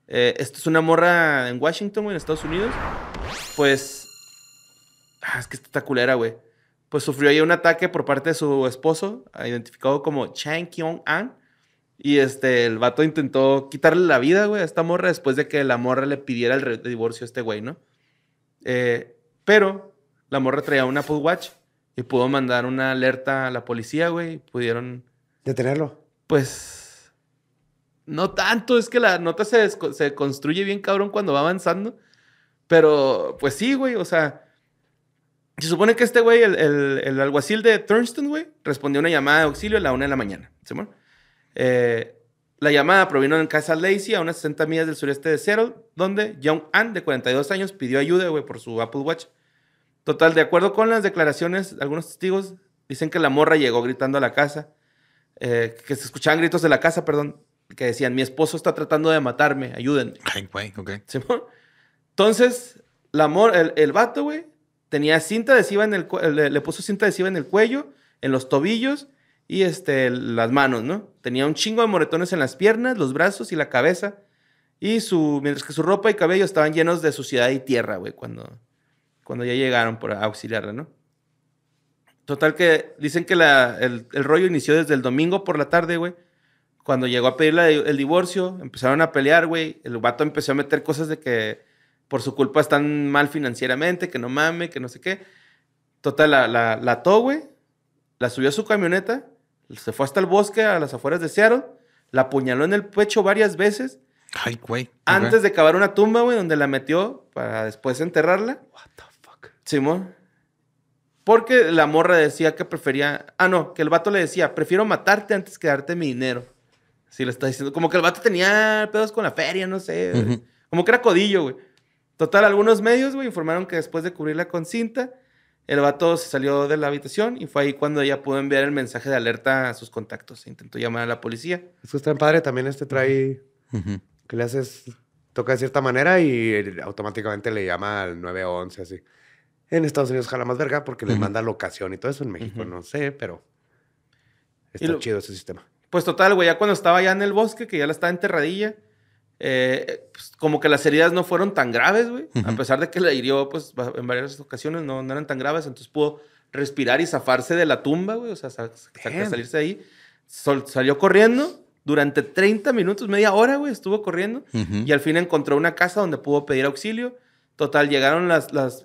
Eh, esto es una morra en Washington, en Estados Unidos. Pues. Ah, es que está culera, güey. Pues sufrió ahí un ataque por parte de su esposo, identificado como Chang Kyung An y este, el vato intentó quitarle la vida, güey, a esta morra después de que la morra le pidiera el divorcio a este güey, ¿no? Eh, pero la morra traía un Apple Watch y pudo mandar una alerta a la policía, güey. Pudieron. ¿Detenerlo? Pues. No tanto, es que la nota se, se construye bien cabrón cuando va avanzando. Pero, pues sí, güey, o sea. Se supone que este güey, el, alguacil de Thurston, güey, respondió una llamada de auxilio a la una de la mañana. ¿Se eh, la llamada provino en casa Lacey, a unas 60 millas del sureste de Seattle, donde John Ann, de 42 años, pidió ayuda, güey, por su Apple Watch. Total, de acuerdo con las declaraciones, algunos testigos dicen que la morra llegó gritando a la casa, eh, que se escuchaban gritos de la casa, perdón, que decían, mi esposo está tratando de matarme, ayúdenme. Entonces, la mor el, vato, güey, tenía cinta adhesiva en el... le puso cinta adhesiva en el cuello, en los tobillos y este, las manos, ¿no? Tenía un chingo de moretones en las piernas, los brazos y la cabeza. Y su, mientras que su ropa y cabello estaban llenos de suciedad y tierra, güey, cuando, cuando ya llegaron por auxiliarla, ¿no? Total que dicen que la, el, rollo inició desde el domingo por la tarde, güey. Cuando llegó a pedirle el divorcio, empezaron a pelear, güey. El vato empezó a meter cosas de que por su culpa están mal financieramente, que no mame, que no sé qué. Total, la, la, la ató, güey. La subió a su camioneta se fue hasta el bosque a las afueras de Seattle, la apuñaló en el pecho varias veces. Ay, güey. Antes de cavar una tumba, güey, donde la metió para después enterrarla. What the fuck. Simón. Porque la morra decía que prefería. Ah, no, que el vato le decía, prefiero matarte antes que darte mi dinero. Sí, le está diciendo. Como que el vato tenía pedos con la feria, no sé. Como que era codillo, güey. Total, algunos medios, güey, informaron que después de cubrirla con cinta, el vato se salió de la habitación y fue ahí cuando ella pudo enviar el mensaje de alerta a sus contactos. E intentó llamar a la policía. Es que está padre, también este trae que le haces, toca de cierta manera y automáticamente le llama al 911 así. En Estados Unidos jala más verga porque le manda locación y todo eso. En México no sé, pero está chido ese sistema. Pues total, güey, ya cuando estaba ya en el bosque, que ya la estaba enterradilla, eh, pues, como que las heridas no fueron tan graves, güey. A pesar de que la hirió, pues, en varias ocasiones no, eran tan graves. Entonces pudo respirar y zafarse de la tumba, güey. O sea, salirse de ahí. salió corriendo durante 30 minutos, media hora, güey. Estuvo corriendo. Y al fin encontró una casa donde pudo pedir auxilio. Total, llegaron las... las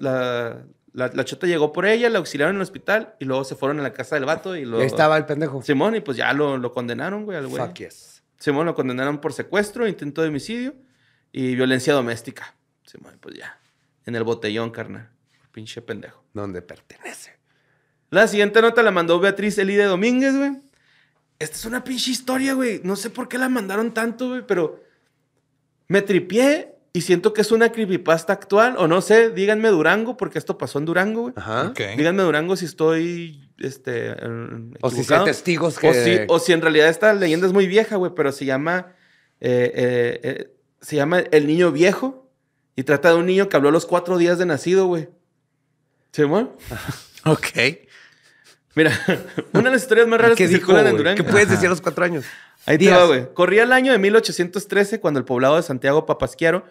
la, la, chota llegó por ella, la auxiliaron en el hospital y luego se fueron a la casa del vato y lo Ahí estaba el pendejo. Simón, y pues ya lo, condenaron, güey, al güey. Simón lo condenaron por secuestro, intento de homicidio y violencia doméstica. Simón, pues ya. En el botellón, carnal. Pinche pendejo. Donde pertenece. La siguiente nota la mandó Beatriz Elide Domínguez, güey. Esta es una pinche historia, güey. No sé por qué la mandaron tanto, güey, pero me tripié y siento que es una creepypasta actual, o no sé, díganme Durango, porque esto pasó en Durango, güey. Ajá. Díganme Durango si estoy, este, O si hay testigos que... O si, o si, en realidad esta leyenda es muy vieja, güey, pero se llama, eh, eh, eh, se llama El Niño Viejo y trata de un niño que habló los cuatro días de nacido, güey. ¿Sí, güey? Ok. Mira, una de las historias más raras que circulan en Durango. ¿Qué puedes decir a los cuatro años? Ahí güey. Corría el año de 1813 cuando el poblado de Santiago Papasquiaro,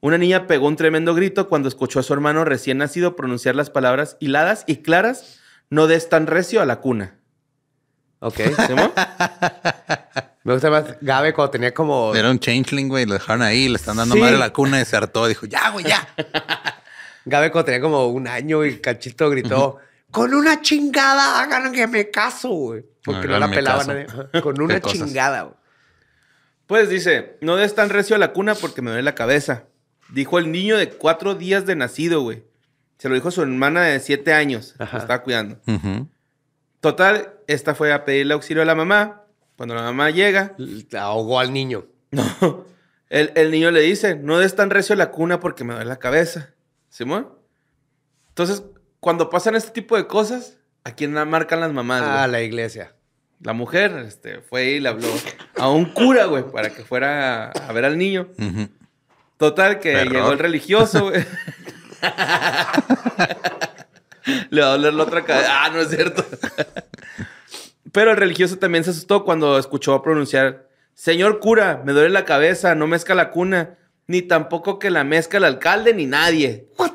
una niña pegó un tremendo grito cuando escuchó a su hermano recién nacido pronunciar las palabras hiladas y claras, no des tan recio a la cuna. Ok. Me gusta más Gabe cuando tenía como... Era un changeling, güey. Lo dejaron ahí, le están dando madre a la cuna y se hartó. Dijo, ya, güey, ya. Gabe cuando tenía como un año y Cachito gritó, con una chingada hagan que me caso, güey. Porque no, la pelaban. Con una chingada, güey. Pues dice, no des tan recio a la cuna porque me duele la cabeza. Dijo el niño de cuatro días de nacido, güey. Se lo dijo su hermana de siete años. estaba cuidando. Total, esta fue a pedirle auxilio a la mamá. Cuando la mamá llega... ahogó al niño. No. El, niño le dice, no des tan recio a la cuna porque me duele la cabeza. ¿Simón? Entonces, cuando pasan este tipo de cosas, ¿a quién la marcan las mamás? A ah, la iglesia. La mujer este, fue y le habló a un cura, güey, para que fuera a ver al niño. Total, que llegó el religioso, güey. le va a doler la otra cabeza. Ah, no es cierto. Pero el religioso también se asustó cuando escuchó pronunciar: Señor cura, me duele la cabeza, no mezca la cuna, ni tampoco que la mezca el alcalde, ni nadie. ¿What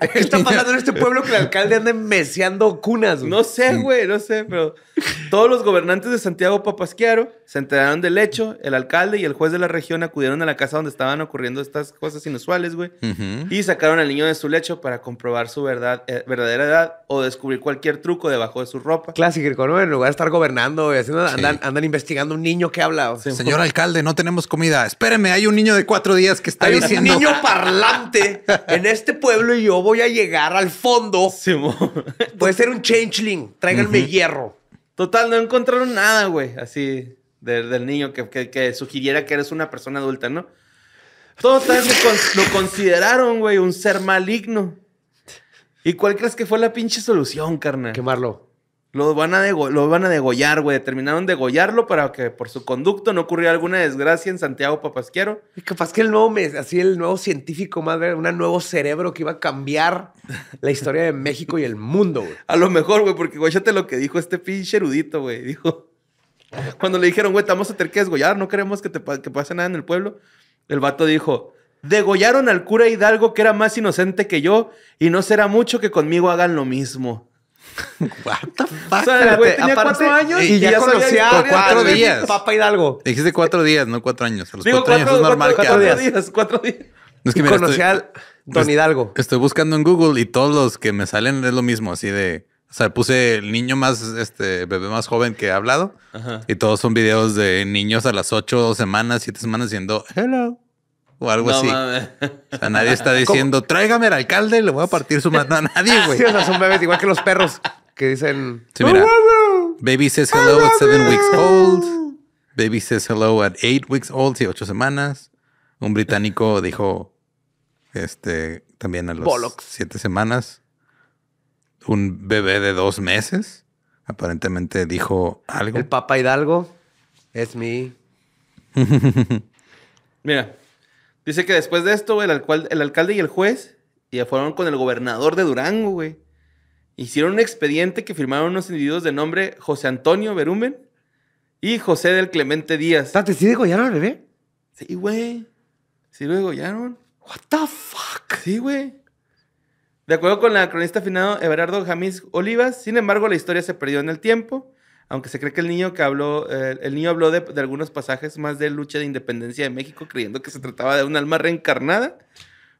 ¿Qué está pasando en este pueblo que el alcalde anda meseando cunas? No sé, güey, no sé, pero todos los gobernantes de Santiago Papasquiaro se enteraron del hecho. El alcalde y el juez de la región acudieron a la casa donde estaban ocurriendo estas cosas inusuales, güey, y sacaron al niño de su lecho para comprobar su verdad, eh, verdadera edad o descubrir cualquier truco debajo de su ropa. Clásico, ¿no? En lugar de estar gobernando, güey, haciendo, andan, investigando un niño que habla. Señor alcalde, no tenemos comida. Espéreme, hay un niño de cuatro días que está hay Un niño parlante en este pueblo y yo yo voy a llegar al fondo. Puede ser un changeling, tráiganme hierro. Total, no encontraron nada, güey, así del niño que, sugiriera que eres una persona adulta, ¿no? Total, lo consideraron, güey, un ser maligno. ¿Y cuál crees que fue la pinche solución, carnal? Quemarlo. Lo van a, lo van a degollar, güey. Terminaron degollarlo para que por su conducto no ocurriera alguna desgracia en Santiago Papasquero. Y capaz que el nuevo así el nuevo científico madre un nuevo cerebro que iba a cambiar la historia de México y el mundo, güey. A lo mejor, güey, porque guáchate lo que dijo este pinche erudito, güey. Dijo, cuando le dijeron, güey, te vamos a tener que desgollar, no queremos que, te que pase nada en el pueblo. El vato dijo, degollaron al cura Hidalgo que era más inocente que yo y no será mucho que conmigo hagan lo mismo. What the fuck? O sea, tenía cuatro años y, ya, conocí conocía cuatro días. Papa Hidalgo. Dijiste cuatro días, no cuatro años. los Digo, cuatro, años es normal cuatro, que cuatro días, cuatro días. a pues Don Hidalgo. Estoy buscando en Google y todos los que me salen es lo mismo, así de. O sea, puse el niño más, este, bebé más joven que ha hablado. Y todos son videos de niños a las ocho semanas, siete semanas diciendo hello o algo así. O sea, nadie está diciendo, tráigame al alcalde y le voy a partir su mano a nadie, güey. Sí, o sea, son bebés igual que los perros que dicen. Oh, baby says oh, hello at seven weeks old. Baby says hello at eight weeks old, sí, ocho semanas. Un británico dijo este también a los siete semanas. Un bebé de dos meses aparentemente dijo algo. El Papa Hidalgo es mi. Mira, Dice que después de esto, el, alcalde, y el juez ya fueron con el gobernador de Durango, güey. Hicieron un expediente que firmaron unos individuos de nombre José Antonio Berumen y José del Clemente Díaz. ¿Te sí degollaron bebé? Sí, güey. Sí lo degollaron. What the fuck? Sí, güey. De acuerdo con la cronista afinado Everardo Jamis Olivas, sin embargo, la historia se perdió en el tiempo aunque se cree que el niño que habló, eh, el niño habló de, algunos pasajes más de lucha de independencia de México, creyendo que se trataba de un alma reencarnada.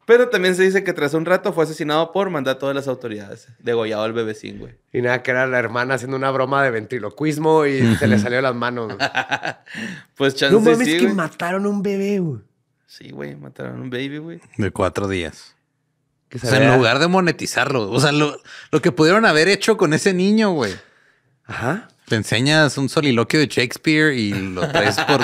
Pero también se dice que tras un rato fue asesinado por mandato de las autoridades, degollado al sin, güey. Y nada, que era la hermana haciendo una broma de ventriloquismo y se le salió las manos. pues chance No mames, que mataron un bebé, güey. Sí, güey, mataron un baby, güey. De cuatro días. O sea, en lugar de monetizarlo, o sea, lo que pudieron haber hecho con ese niño, güey. Ajá. Te enseñas un soliloquio de Shakespeare y lo traes por.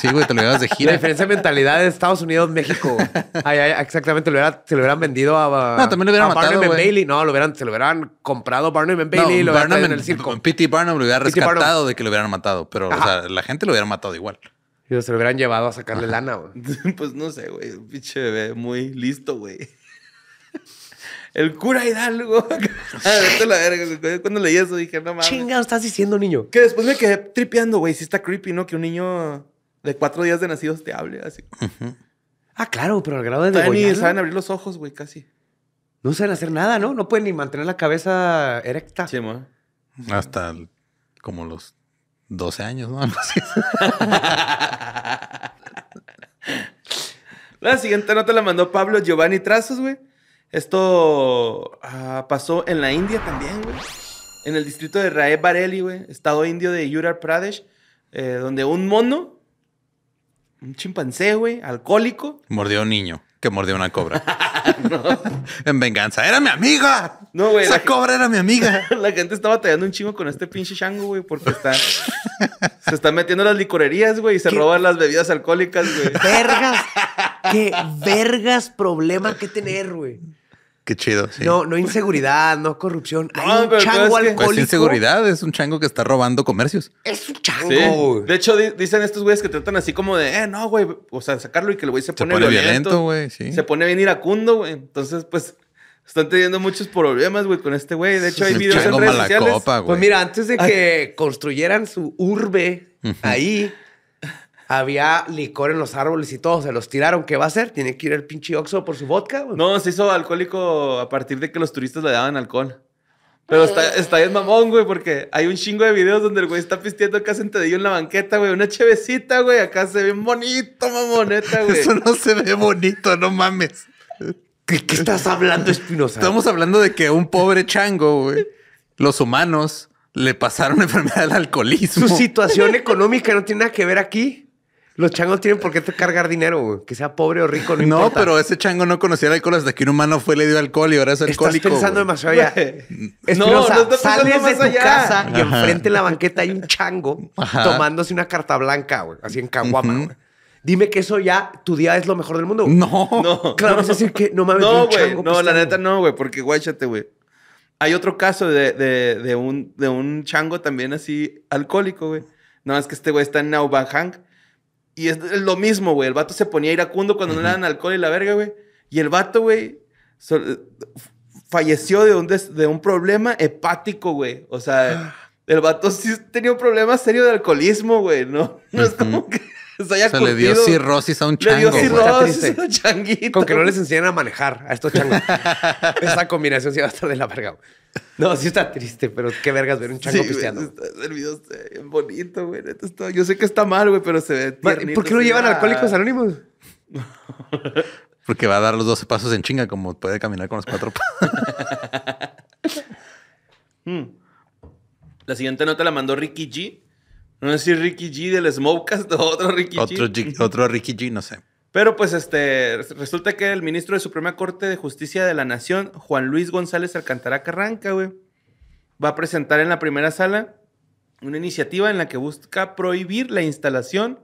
sí, güey, te lo llevas de gira. La diferencia de mentalidad de Estados Unidos, México. Ay, ay, exactamente, se lo hubieran vendido a. No, también lo hubieran a Barnum Bailey. No, lo hubieran, se lo hubieran comprado Barnum Bailey y lo hubieran en el circo. P.T. Barnum lo hubiera rescatado de que lo hubieran matado, pero o sea, la gente lo hubiera matado igual. Y se lo hubieran llevado a sacarle lana, güey. pues no sé, güey. Pinche bebé, muy listo, güey el cura Hidalgo. Ah, cuando leí eso dije, no mames. Chinga, estás diciendo, niño. Que después me quedé tripeando, güey. Sí está creepy, ¿no? Que un niño de cuatro días de nacidos te hable así. Ah, claro, pero al grado de No Ni saben abrir los ojos, güey, casi. No saben hacer nada, ¿no? No pueden ni mantener la cabeza erecta. Sí, Hasta como los 12 años, ¿no? la siguiente nota la mandó Pablo Giovanni Trazos, güey. Esto ah, pasó en la India también, güey. En el distrito de Rae Bareli, güey, estado indio de Uttar Pradesh, eh, donde un mono, un chimpancé, güey, alcohólico. Mordió a un niño que mordió una cobra. En venganza. ¡Era mi amiga! No, güey. Esa cobra era mi amiga. la gente está batallando un chingo con este pinche chango, güey, porque está. se está metiendo las licorerías, güey, y se roban las bebidas alcohólicas, güey. ¡Vergas! ¡Qué vergas problema que tener, güey! Qué chido. Sí. No, no inseguridad, no corrupción. Hay un chango alcohólico. Pues inseguridad, es un chango que está robando comercios. Es un chango. De hecho, dicen estos güeyes que tratan así como de, eh, no, güey, o sea, sacarlo y que el güey se, se pone, pone violento. güey, sí. Se pone bien iracundo, güey. Entonces, pues. Están teniendo muchos problemas, güey, con este güey. De hecho, hay videos en redes sociales. Copa, pues mira, antes de que construyeran su urbe ahí, había licor en los árboles y todo, se los tiraron. ¿Qué va a hacer? ¿Tiene que ir el pinche Oxxo por su vodka? No, se hizo alcohólico a partir de que los turistas le daban alcohol. Pero está, está bien mamón, güey, porque hay un chingo de videos donde el güey está pisteando acá sentadillo en la banqueta, güey. Una chevecita, güey. Acá se ve bonito, mamoneta, güey. Eso no se ve bonito, no mames. ¿Qué, qué estás hablando, Espinosa? Estamos hablando de que un pobre chango, güey. Los humanos le pasaron enfermedad al alcoholismo. Su situación económica no tiene nada que ver aquí. Los changos tienen por qué te cargar dinero, güey. Que sea pobre o rico, no, importa. No, pero ese chango no conocía el alcohol hasta que un humano fue, le dio alcohol y ahora es alcohólico. Estás pensando demasiado allá. no, no sales de tu casa y enfrente de la banqueta hay un chango tomándose una carta blanca, güey. Así en caguama, Dime que eso ya, tu día es lo mejor del mundo. No. No. Claro, es decir que no mames. No, güey. No, pues, la neta no, güey. Porque guáchate, güey. Hay otro caso de, de, un, de un chango también así alcohólico, güey. No, es que este güey está en y es lo mismo, güey. El vato se ponía iracundo cuando no le daban alcohol y la verga, güey. Y el vato, güey, eh, falleció de un, problema hepático, güey. O sea, el vato sí tenía un problema serio de alcoholismo, güey, ¿no? No es como que se haya o sea, le dio cirrosis a un chango. Le dio cirrosis a un changuito. Con que no les enseñan a manejar a estos changos. Esa combinación sí va a estar de la verga, güey. No, sí está triste, pero qué vergas ver un chango sí, pisteando. Güey, está, el video está bonito, güey. yo sé que está mal, güey, pero se ve tiernito. ¿Por qué no llevan alcohólicos ah. anónimos? Porque va a dar los 12 pasos en chinga, como puede caminar con los cuatro pasos. Hmm. La siguiente nota la mandó Ricky G. No sé si Ricky G del Smokecast o otro Ricky G. Otro Ricky G, no sé. Pero pues este, resulta que el ministro de Suprema Corte de Justicia de la Nación, Juan Luis González Alcantara Carranca, güey, va a presentar en la primera sala una iniciativa en la que busca prohibir la instalación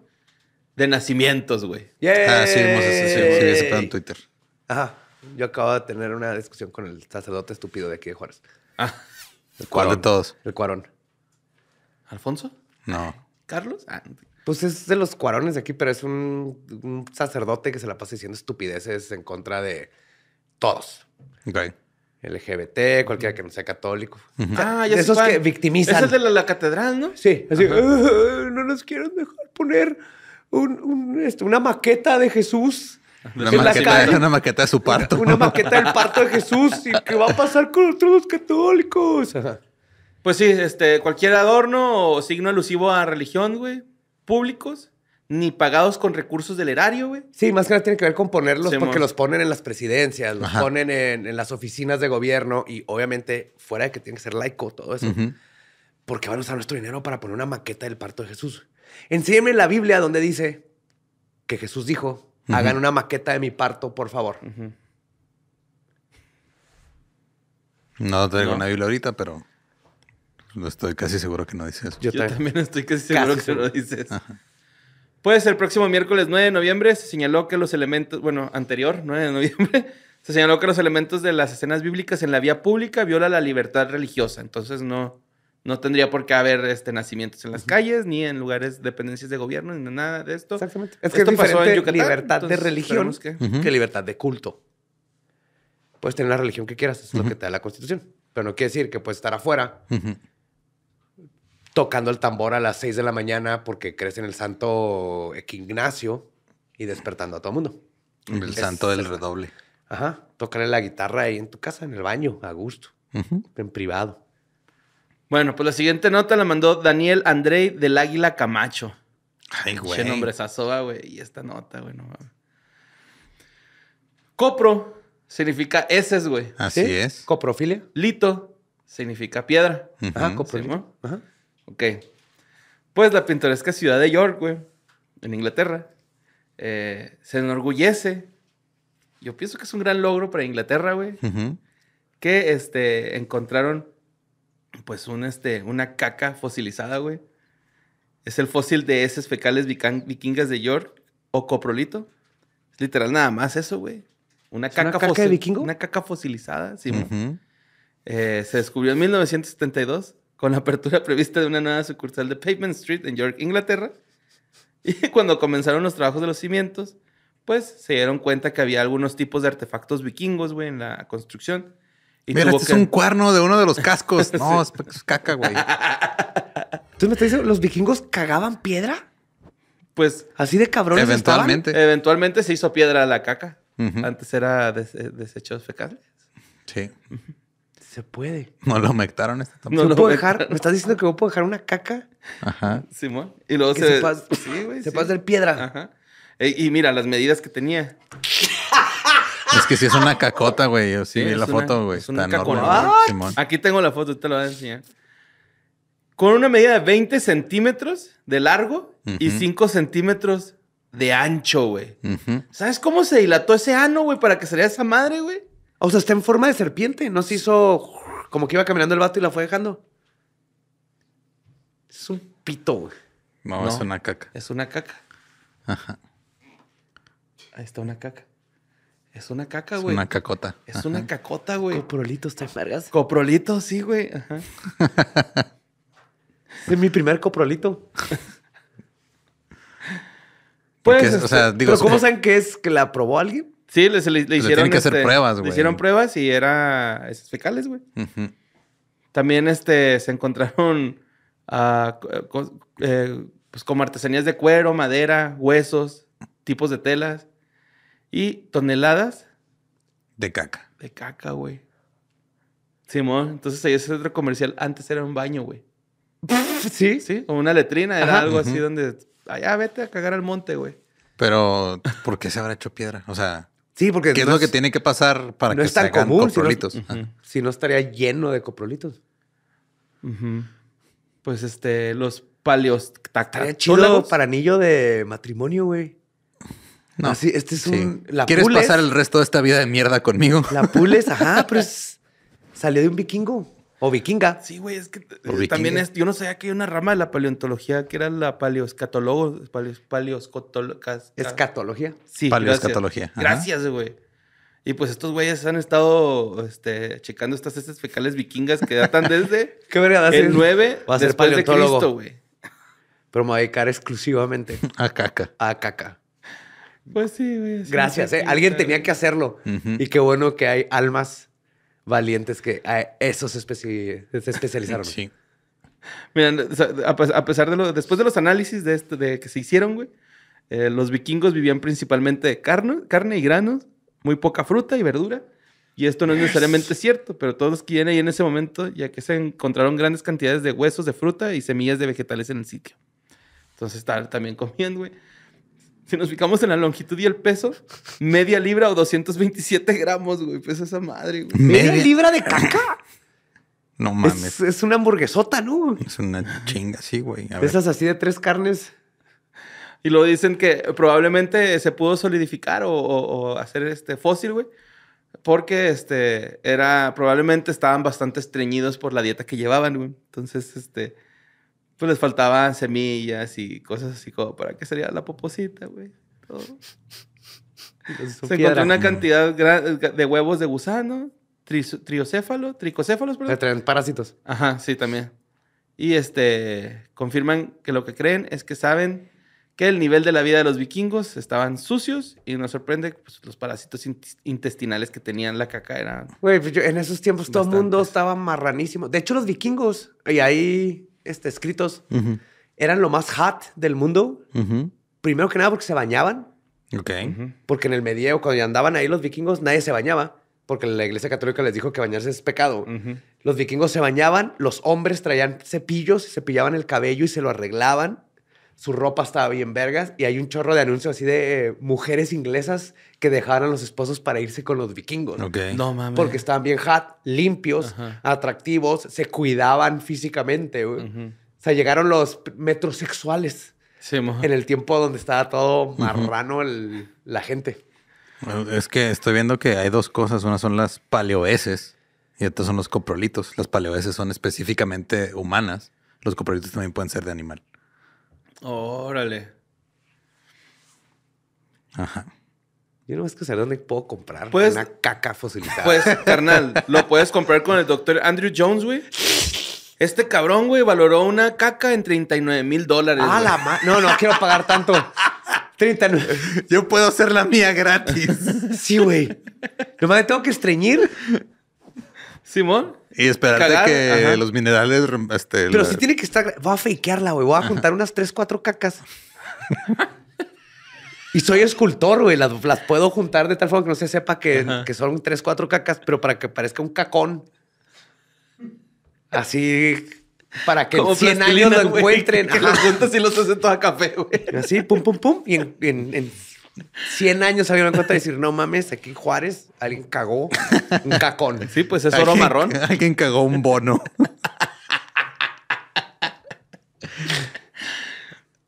de nacimientos, güey. Ah, sí, eso, sí, sí, en Twitter. Ajá. Yo acabo de tener una discusión con el sacerdote estúpido de aquí de Juárez. Ah. El cuarón, de todos? El Cuarón. ¿Alfonso? No. ¿Carlos? Ah, pues es de los cuarones de aquí, pero es un, sacerdote que se la pasa diciendo estupideces en contra de todos. Ok. LGBT, cualquiera que no sea católico. Ah, ya Esos que victimizan. Esos es de la, catedral, ¿no? Sí. Así, no nos quieren dejar poner este, una maqueta de Jesús. Una maqueta, de su parto. Una, maqueta del parto de Jesús y qué va a pasar con otros los católicos. Pues sí, este, cualquier adorno o signo alusivo a religión, güey públicos ni pagados con recursos del erario, güey. Sí, más que nada tiene que ver con ponerlos porque los ponen en las presidencias, los ponen en, las oficinas de gobierno y obviamente fuera de que tiene que ser laico todo eso, porque van a usar nuestro dinero para poner una maqueta del parto de Jesús. Enséñame la Biblia donde dice que Jesús dijo, hagan una maqueta de mi parto, por favor. No tengo una Biblia ahorita, pero... No estoy casi seguro que no dice eso. Yo, también estoy casi seguro que no dice eso. Pues el próximo miércoles 9 de noviembre se señaló que los elementos, bueno, anterior, 9 de noviembre, se señaló que los elementos de las escenas bíblicas en la vía pública viola la libertad religiosa. Entonces no, no tendría por qué haber este, nacimientos en las calles, ni en lugares, dependencias de gobierno, ni nada de esto. Exactamente. Es que esto pasó en libertad de religión qué libertad de culto. Puedes tener la religión que quieras, es lo que te da la Constitución. Pero no quiere decir que puedes estar afuera tocando el tambor a las 6 de la mañana porque crees en el santo eh, Ignacio y despertando a todo el mundo. El santo del redoble. Ajá, tocarle la guitarra ahí en tu casa, en el baño, a gusto, en privado. Bueno, pues la siguiente nota la mandó Daniel Andrei del Águila Camacho. Ay, güey. Qué nombre ah, güey. Y esta nota, güey, no Copro significa heces, güey. Así es. Coprofilia. Lito significa piedra. Ah, Ajá, coprofilia. Ajá. Ok. Pues la pintoresca ciudad de York, güey, en Inglaterra, eh, se enorgullece. Yo pienso que es un gran logro para Inglaterra, güey, que este, encontraron pues un, este, una caca fosilizada, güey. Es el fósil de heces fecales vikingas de York o coprolito. Es literal nada más eso, güey. Una, caca, una Una caca fosilizada, sí. Eh, se descubrió en 1972 con la apertura prevista de una nueva sucursal de Pavement Street en York, Inglaterra. Y cuando comenzaron los trabajos de los cimientos, pues se dieron cuenta que había algunos tipos de artefactos vikingos, güey, en la construcción. Y Mira, este es un cuerno de uno de los cascos. no, es caca, güey. ¿Tú me estás diciendo, los vikingos cagaban piedra? Pues. Así de cabrón. Eventualmente. Eventualmente se hizo piedra la caca. Antes era desechos fecales. Sí. Se puede. No lo mectaron esta tampoco. No, lo puedo dejar. ¿Me estás diciendo que vos puedo dejar una caca? Ajá. Simón. Y luego se. Se, pasa, sí, se pasa piedra. Ajá. y mira las medidas que tenía. Es que si es una cacota, güey. sí, la foto, güey. Es una cacota. Simón. Aquí tengo la foto, te la voy a enseñar. Con una medida de 20 centímetros de largo y 5 centímetros de ancho, güey. ¿Sabes cómo se dilató ese ano, güey, para que saliera esa madre, güey? O sea, está en forma de serpiente. No se hizo como que iba caminando el vato y la fue dejando. Es un pito, güey. No, es una caca. Es una caca. Ajá. Ahí está una caca. Es una caca, güey. Es una cacota. Es una cacota, güey. Coprolito, estás vergas? Coprolito, sí, güey. Ajá. es mi primer coprolito. pues, o sea, este, digo, pero ¿cómo saben que es que la probó alguien? Sí, le, hicieron. que hacer este, pruebas, güey. hicieron pruebas y era fecales, güey. También este, se encontraron ah, eh, eh, pues, como artesanías de cuero, madera, huesos, tipos de telas y toneladas. De caca. De caca, güey. Simón, entonces ahí ese otro comercial antes era un baño, güey. Sí, sí, como una letrina, era algo así donde, allá ah, vete a cagar al monte, güey. Pero, ¿por qué se habrá hecho piedra? O sea, Sí, porque. ¿Qué es lo que tiene que pasar para que se coprolitos? Si no, si no, estaría lleno de coprolitos. Pues este, los Estaría Chido para anillo de matrimonio, güey. No. Así, este es un. ¿Quieres pasar el resto de esta vida de mierda conmigo? La pules, ajá, pero salió de un vikingo. O vikinga. Sí, güey, es que eh, también es, yo no sabía que hay una rama de la paleontología que era la paleoscatología. paleos Escatología. Sí, paleoscatología. Gracias, güey. Y pues estos güeyes han estado este, checando estas heces fecales vikingas que datan desde ¿Qué verga el 9 Va a ser después de Cristo, güey. Pero me voy a dedicar exclusivamente a caca. A caca. Pues sí, güey. Gracias, eh. Alguien tenía que hacerlo. Y qué bueno que hay almas valientes que a ah, esos se, especializaron. Sí. Miren, a pesar de lo, después de los análisis de, este, que se hicieron, güey, eh, los vikingos vivían principalmente de carne, carne y granos, muy poca fruta y verdura. Y esto no es necesariamente cierto, pero todos quieren que ahí en ese momento, ya que se encontraron grandes cantidades de huesos de fruta y semillas de vegetales en el sitio. Entonces, estaban también comiendo, güey. Si nos fijamos en la longitud y el peso, media libra o 227 gramos, güey. Pesa esa madre, güey. ¿Media, libra de caca? No mames. Es, una hamburguesota, ¿no? Es una chinga, sí, güey. Pesas así de tres carnes. Y luego dicen que probablemente se pudo solidificar o, hacer este fósil, güey. Porque este era, probablemente estaban bastante estreñidos por la dieta que llevaban, güey. Entonces, este, pues les faltaban semillas y cosas así como, ¿para qué sería la poposita, güey? Todo. Se encontró una cantidad de huevos de gusano, triocéfalo, tricocéfalos, perdón. parásitos. Ajá, sí, también. Y este, confirman que lo que creen es que saben que el nivel de la vida de los vikingos estaban sucios y nos sorprende pues, los parásitos intestinales que tenían la caca eran. Güey, pues, en esos tiempos todo el mundo estaba marranísimo. De hecho, los vikingos, y ahí este, escritos eran lo más hot del mundo. Primero que nada porque se bañaban. Porque en el medievo, cuando andaban ahí los vikingos, nadie se bañaba. Porque la iglesia católica les dijo que bañarse es pecado. Los vikingos se bañaban, los hombres traían cepillos, se cepillaban el cabello y se lo arreglaban su ropa estaba bien vergas y hay un chorro de anuncios así de eh, mujeres inglesas que dejaron a los esposos para irse con los vikingos. Ok. No mames. Porque estaban bien hot, limpios, atractivos, se cuidaban físicamente. O sea, llegaron los metrosexuales en el tiempo donde estaba todo marrano la gente. Es que estoy viendo que hay dos cosas. Una son las paleoeses y otra son los coprolitos. Las paleoeses son específicamente humanas. Los coprolitos también pueden ser de animal. Órale. Ajá. Yo no más que saber dónde puedo comprar pues, una caca fosilizada. Pues, carnal, lo puedes comprar con el doctor Andrew Jones, güey. Este cabrón, güey, valoró una caca en 39 mil dólares. Ah, la No, no quiero pagar tanto. 39. Yo puedo hacer la mía gratis. sí, güey. más tengo que estreñir. Simón. Y esperarte que los minerales. Este, pero sí tiene que estar. Voy a fakearla, güey. Voy a juntar unas 3, 4 cacas. y soy escultor, güey. Las, puedo juntar de tal forma que no se sepa que, son tres, cuatro cacas, pero para que parezca un cacón. Así para que en 100 años lo encuentren. que los juntas y los hacen todo a café, güey. Así, pum, pum, pum. Y en 100 años habían cuenta de decir, no mames, aquí Juárez alguien cagó un cacón. Sí, pues es oro marrón. Alguien cagó un bono.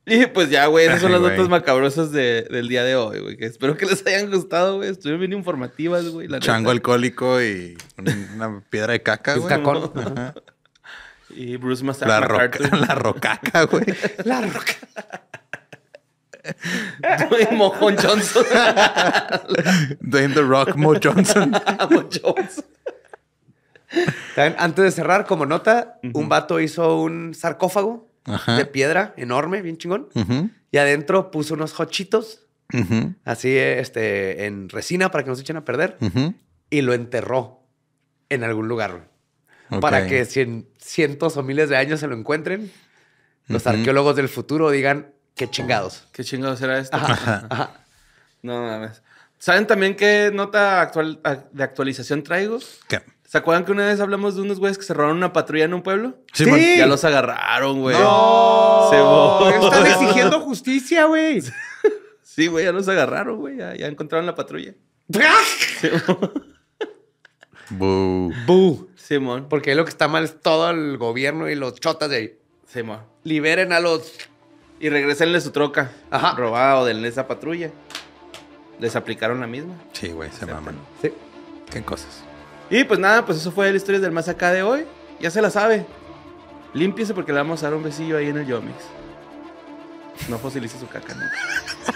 Y pues ya, güey, esas son las notas macabrosas del día de hoy, güey. Espero que les hayan gustado, güey. Estuvieron bien informativas, güey. Chango alcohólico y una piedra de caca, güey. Un cacón. Y Bruce Massacre. la, roca, rocaca, güey. La roca. Dwayne Johnson. Dwayne The Rock Mo Johnson. antes de cerrar, como nota, un vato hizo un sarcófago de piedra enorme, bien chingón. Y adentro puso unos hochitos, así este, en resina para que no se echen a perder. Y lo enterró en algún lugar. Para que si en cientos o miles de años se lo encuentren. Los arqueólogos del futuro digan, ¿Qué chingados? ¿Qué chingados era esto? Ajá, ajá. No ¿Saben también qué nota de actualización traigo? ¿Qué? ¿Se acuerdan que una vez hablamos de unos güeyes que se robaron una patrulla en un pueblo? Sí, Ya los agarraron, güey. No. Están exigiendo justicia, güey. Sí, güey, ya los agarraron, güey. Ya, encontraron la patrulla. sí, Boo. Simón. Porque lo que está mal es todo el gobierno y los chotas de ahí. Simón. Liberen a los y regresenle su troca. Ajá. Robado de esa patrulla. Les aplicaron la misma. Sí, güey, se maman. Sí. Qué cosas. Y pues nada, pues eso fue la historia del Más Acá de hoy. Ya se la sabe. Límpiese porque le vamos a dar un besillo ahí en el Yomix. No fosilice su caca, ¿no?